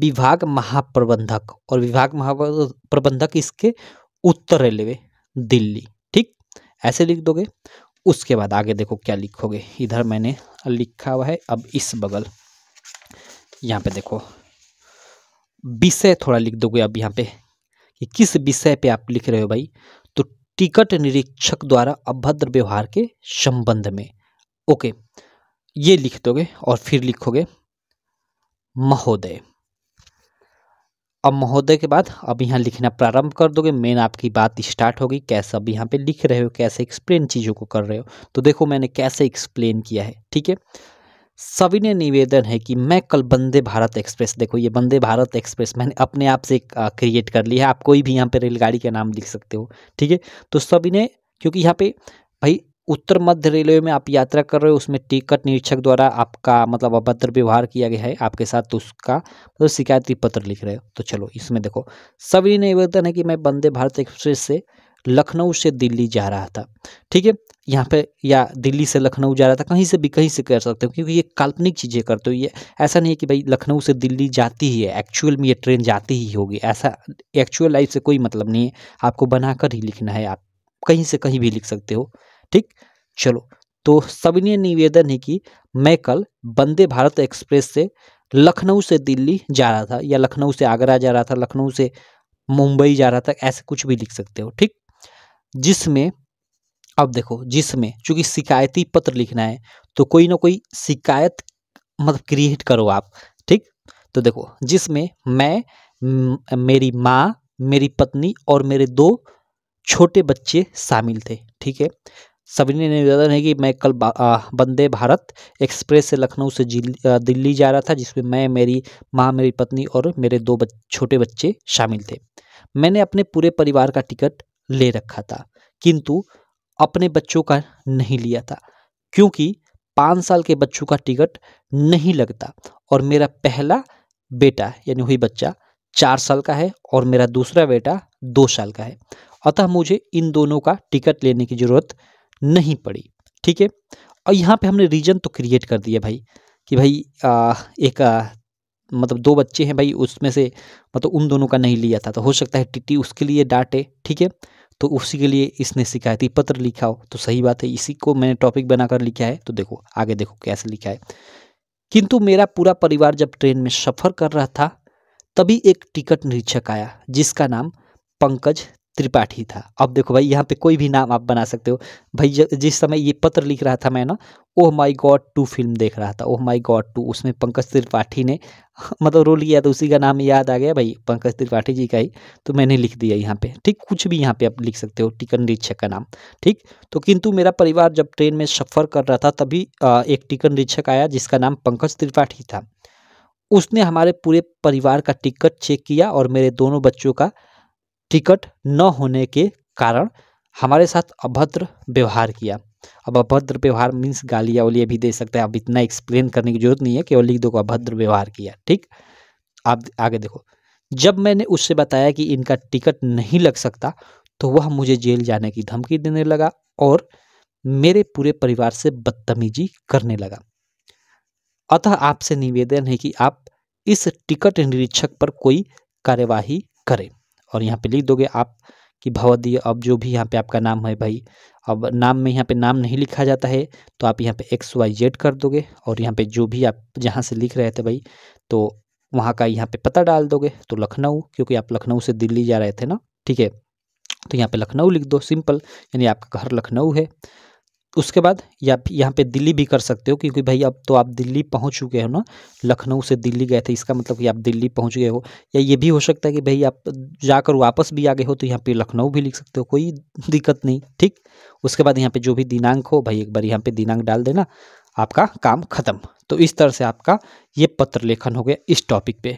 विभाग महाप्रबंधक और विभाग महाप्रबंधक इसके उत्तर रेलवे दिल्ली ठीक ऐसे लिख दोगे उसके बाद आगे देखो क्या लिखोगे इधर मैंने लिखा हुआ है अब इस बगल यहाँ पे देखो विषय थोड़ा लिख दोगे अब यहाँ पे कि किस विषय पे आप लिख रहे हो भाई तो टिकट निरीक्षक द्वारा अभद्र व्यवहार के संबंध में ओके ये लिख दोगे और फिर लिखोगे महोदय अब महोदय के बाद अब यहाँ लिखना प्रारंभ कर दोगे मेन आपकी बात स्टार्ट होगी कैसे अब यहाँ पे लिख रहे हो कैसे एक्सप्लेन चीज़ों को कर रहे हो तो देखो मैंने कैसे एक्सप्लेन किया है ठीक है सभी ने निवेदन है कि मैं कल वंदे भारत एक्सप्रेस देखो ये वंदे भारत एक्सप्रेस मैंने अपने आप से क्रिएट कर ली है आप कोई भी यहाँ पर रेलगाड़ी का नाम लिख सकते हो ठीक है तो सभी ने क्योंकि यहाँ पे भाई उत्तर मध्य रेलवे में आप यात्रा कर रहे हो उसमें टिकट निरीक्षक द्वारा आपका मतलब अभद्र व्यवहार किया गया है आपके साथ तो उसका मतलब शिकायती पत्र लिख रहे हो तो चलो इसमें देखो सभी निवेदन है कि मैं वंदे भारत एक्सप्रेस से लखनऊ से दिल्ली जा रहा था ठीक है यहाँ पे या दिल्ली से लखनऊ जा रहा था कहीं से भी कहीं से कर सकते हो क्योंकि ये काल्पनिक चीज़ें करते हो ये ऐसा नहीं है कि भाई लखनऊ से दिल्ली जाती ही है एक्चुअल में ये ट्रेन जाती ही होगी ऐसा एक्चुअल लाइफ से कोई मतलब नहीं है आपको बनाकर ही लिखना है आप कहीं से कहीं भी लिख सकते हो ठीक चलो तो सबने निवेदन है कि मैं कल वंदे भारत एक्सप्रेस से लखनऊ से दिल्ली जा रहा था या लखनऊ से आगरा जा रहा था लखनऊ से मुंबई जा रहा था ऐसे कुछ भी लिख सकते हो ठीक जिसमें अब देखो जिसमें चूंकि शिकायती पत्र लिखना है तो कोई ना कोई शिकायत मतलब क्रिएट करो आप ठीक तो देखो जिसमें मैं मेरी माँ मेरी पत्नी और मेरे दो छोटे बच्चे शामिल थे ठीक है सभी ने निवेदन है कि मैं कल वंदे भारत एक्सप्रेस से लखनऊ से दिल्ली जा रहा था जिसमें मैं मेरी माँ मेरी पत्नी और मेरे दो बच, छोटे बच्चे शामिल थे मैंने अपने पूरे परिवार का टिकट ले रखा था किंतु अपने बच्चों का नहीं लिया था क्योंकि पाँच साल के बच्चों का टिकट नहीं लगता और मेरा पहला बेटा यानी वही बच्चा चार साल का है और मेरा दूसरा बेटा दो साल का है अतः मुझे इन दोनों का टिकट लेने की ज़रूरत नहीं पड़ी ठीक है और यहाँ पे हमने रीजन तो क्रिएट कर दिया भाई कि भाई आ, एक आ, मतलब दो बच्चे हैं भाई उसमें से मतलब उन दोनों का नहीं लिया था तो हो सकता है टिटी उसके लिए डांटे ठीक है तो उसी के लिए इसने शिकायती पत्र लिखा हो तो सही बात है इसी को मैंने टॉपिक बनाकर लिखा है तो देखो आगे देखो कैसे लिखा है किंतु मेरा पूरा परिवार जब ट्रेन में सफ़र कर रहा था तभी एक टिकट निरीक्षक आया जिसका नाम पंकज त्रिपाठी था अब देखो भाई यहाँ पे कोई भी नाम आप बना सकते हो भाई जिस समय ये पत्र लिख रहा था मैं ना oh my god two film देख रहा था ओह माई गॉड टू उसमें पंकज त्रिपाठी ने [laughs] मतलब रोल किया था तो उसी का नाम याद आ गया भाई पंकज त्रिपाठी जी का ही तो मैंने लिख दिया यहाँ पे ठीक कुछ भी यहाँ पे आप लिख सकते हो टिकट निरीक्षक का नाम ठीक तो किंतु मेरा परिवार जब ट्रेन में सफ़र कर रहा था तभी एक टिकट निरीक्षक आया जिसका नाम पंकज त्रिपाठी था उसने हमारे पूरे परिवार का टिकट चेक किया और मेरे दोनों बच्चों का टिकट न होने के कारण हमारे साथ अभद्र व्यवहार किया अब अभद्र व्यवहार मीन्स गालिया वालिया भी दे सकते हैं अब इतना एक्सप्लेन करने की जरूरत नहीं है केवल लिख दो अभद्र व्यवहार किया ठीक आप आगे देखो जब मैंने उससे बताया कि इनका टिकट नहीं लग सकता तो वह मुझे जेल जाने की धमकी देने लगा और मेरे पूरे परिवार से बदतमीजी करने लगा अतः आपसे निवेदन है कि आप इस टिकट निरीक्षक पर कोई कार्यवाही करें और यहाँ पे लिख दोगे आप कि भवदीय अब जो भी यहाँ पे आपका नाम है भाई अब नाम में यहाँ पे नाम नहीं लिखा जाता है तो आप यहाँ पे एक्स वाई जेड कर दोगे और यहाँ पे जो भी आप जहाँ से लिख रहे थे भाई तो वहाँ का यहाँ पे पता डाल दोगे तो लखनऊ क्योंकि आप लखनऊ से दिल्ली जा रहे थे ना ठीक है तो यहाँ पे लखनऊ लिख दो सिंपल यानी आपका घर लखनऊ है उसके बाद या यहाँ पे दिल्ली भी कर सकते हो क्योंकि भाई अब तो आप दिल्ली पहुँच चुके हो ना लखनऊ से दिल्ली गए थे इसका मतलब कि आप दिल्ली पहुँच गए हो या ये भी हो सकता है कि भाई आप जाकर वापस भी आ गए हो तो यहाँ पे लखनऊ भी लिख सकते हो कोई दिक्कत नहीं ठीक उसके बाद यहाँ पे जो भी दिनांक हो भाई एक बार यहाँ पर दिनांक डाल देना आपका काम खत्म तो इस तरह से आपका ये पत्र लेखन हो गया इस टॉपिक पे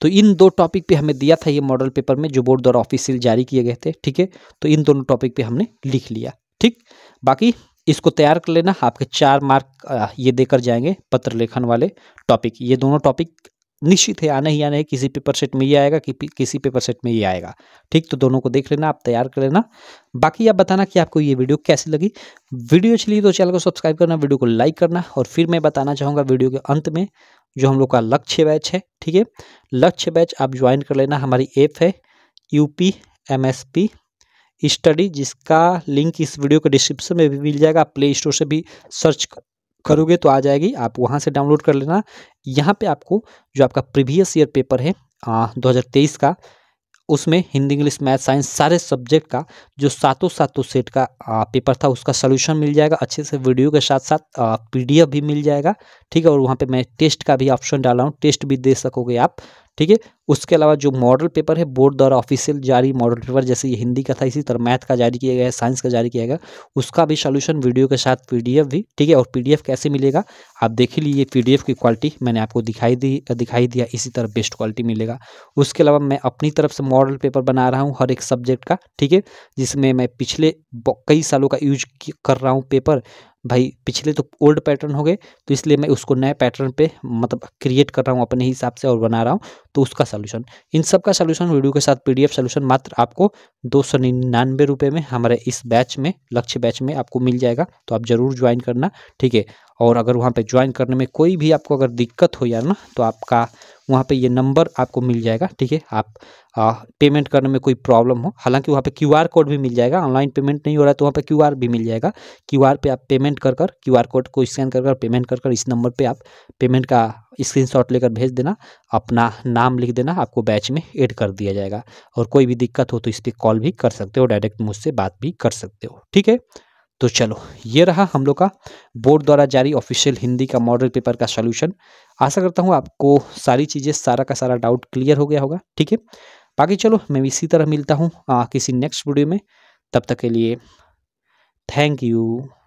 तो इन दो टॉपिक पर हमें दिया था ये मॉडल पेपर में जो बोर्ड द्वारा ऑफिसियल जारी किए गए थे ठीक है तो इन दोनों टॉपिक पे हमने लिख लिया ठीक बाकी इसको तैयार कर लेना आपके चार मार्क ये देकर जाएंगे पत्र लेखन वाले टॉपिक ये दोनों टॉपिक निश्चित है आना ही आना है किसी पेपर सेट में ये आएगा कि किसी पेपर सेट में ये आएगा ठीक तो दोनों को देख लेना आप तैयार कर लेना बाकी आप बताना कि आपको ये वीडियो कैसी लगी वीडियो अच्छी लगी तो चैनल को सब्सक्राइब करना वीडियो को लाइक करना और फिर मैं बताना चाहूँगा वीडियो के अंत में जो हम लोग का लक्ष्य बैच है ठीक है लक्ष्य बैच आप ज्वाइन कर लेना हमारी ऐप है U P M S P study जिसका लिंक इस वीडियो के डिस्क्रिप्शन में भी मिल जाएगा प्ले स्टोर से भी सर्च करोगे तो आ जाएगी आप वहाँ से डाउनलोड कर लेना यहाँ पे आपको जो आपका प्रीवियस ईयर पेपर है दो का उसमें हिंदी इंग्लिश मैथ साइंस सारे सब्जेक्ट का जो सातों सातों सेट का पेपर था उसका सोल्यूशन मिल जाएगा अच्छे से वीडियो के साथ साथ पी भी मिल जाएगा ठीक है और वहाँ पर मैं टेस्ट का भी ऑप्शन डाला हूँ टेस्ट भी दे सकोगे आप ठीक है उसके अलावा जो मॉडल पेपर है बोर्ड द्वारा ऑफिशियल जारी मॉडल पेपर जैसे ये हिंदी का था इसी तरह मैथ का जारी किया गया है साइंस का जारी किया गया उसका भी सोल्यूशन वीडियो के साथ पीडीएफ भी ठीक है और पीडीएफ कैसे मिलेगा आप देख ही लीजिए पीडीएफ की क्वालिटी मैंने आपको दिखाई दी दिखाई दिया इसी तरह बेस्ट क्वालिटी मिलेगा उसके अलावा मैं अपनी तरफ से मॉडल पेपर बना रहा हूँ हर एक सब्जेक्ट का ठीक है जिसमें मैं पिछले कई सालों का यूज कर रहा हूँ पेपर भाई पिछले तो ओल्ड पैटर्न हो गए तो इसलिए मैं उसको नए पैटर्न पे मतलब क्रिएट कर रहा हूँ अपने हिसाब से और बना रहा हूँ तो उसका सोल्यूशन इन सब का सोल्यूशन वीडियो के साथ पीडीएफ सोल्यूशन मात्र आपको दो सौ निन्यानवे रुपये में हमारे इस बैच में लक्ष्य बैच में आपको मिल जाएगा तो आप ज़रूर ज्वाइन करना ठीक है और अगर वहाँ पर ज्वाइन करने में कोई भी आपको अगर दिक्कत हो या ना तो आपका वहाँ पे ये नंबर आपको मिल जाएगा ठीक है आप आ, पेमेंट करने में कोई प्रॉब्लम हो हालांकि वहाँ पे क्यूआर कोड भी मिल जाएगा ऑनलाइन पेमेंट नहीं हो रहा है तो वहाँ पे क्यूआर भी मिल जाएगा क्यूआर पे आप पेमेंट कर कर आर कोड को स्कैन कर कर पेमेंट कर कर इस नंबर पे आप पेमेंट का शॉट लेकर भेज देना अपना नाम लिख देना आपको बैच में एड कर दिया जाएगा और कोई भी दिक्कत हो तो इस पर कॉल भी कर सकते हो डायरेक्ट मुझसे बात भी कर सकते हो ठीक है तो चलो ये रहा हम लोग का बोर्ड द्वारा जारी ऑफिशियल हिंदी का मॉडल पेपर का सोल्यूशन आशा करता हूँ आपको सारी चीज़ें सारा का सारा डाउट क्लियर हो गया होगा ठीक है बाकी चलो मैं इसी तरह मिलता हूँ किसी नेक्स्ट वीडियो में तब तक के लिए थैंक यू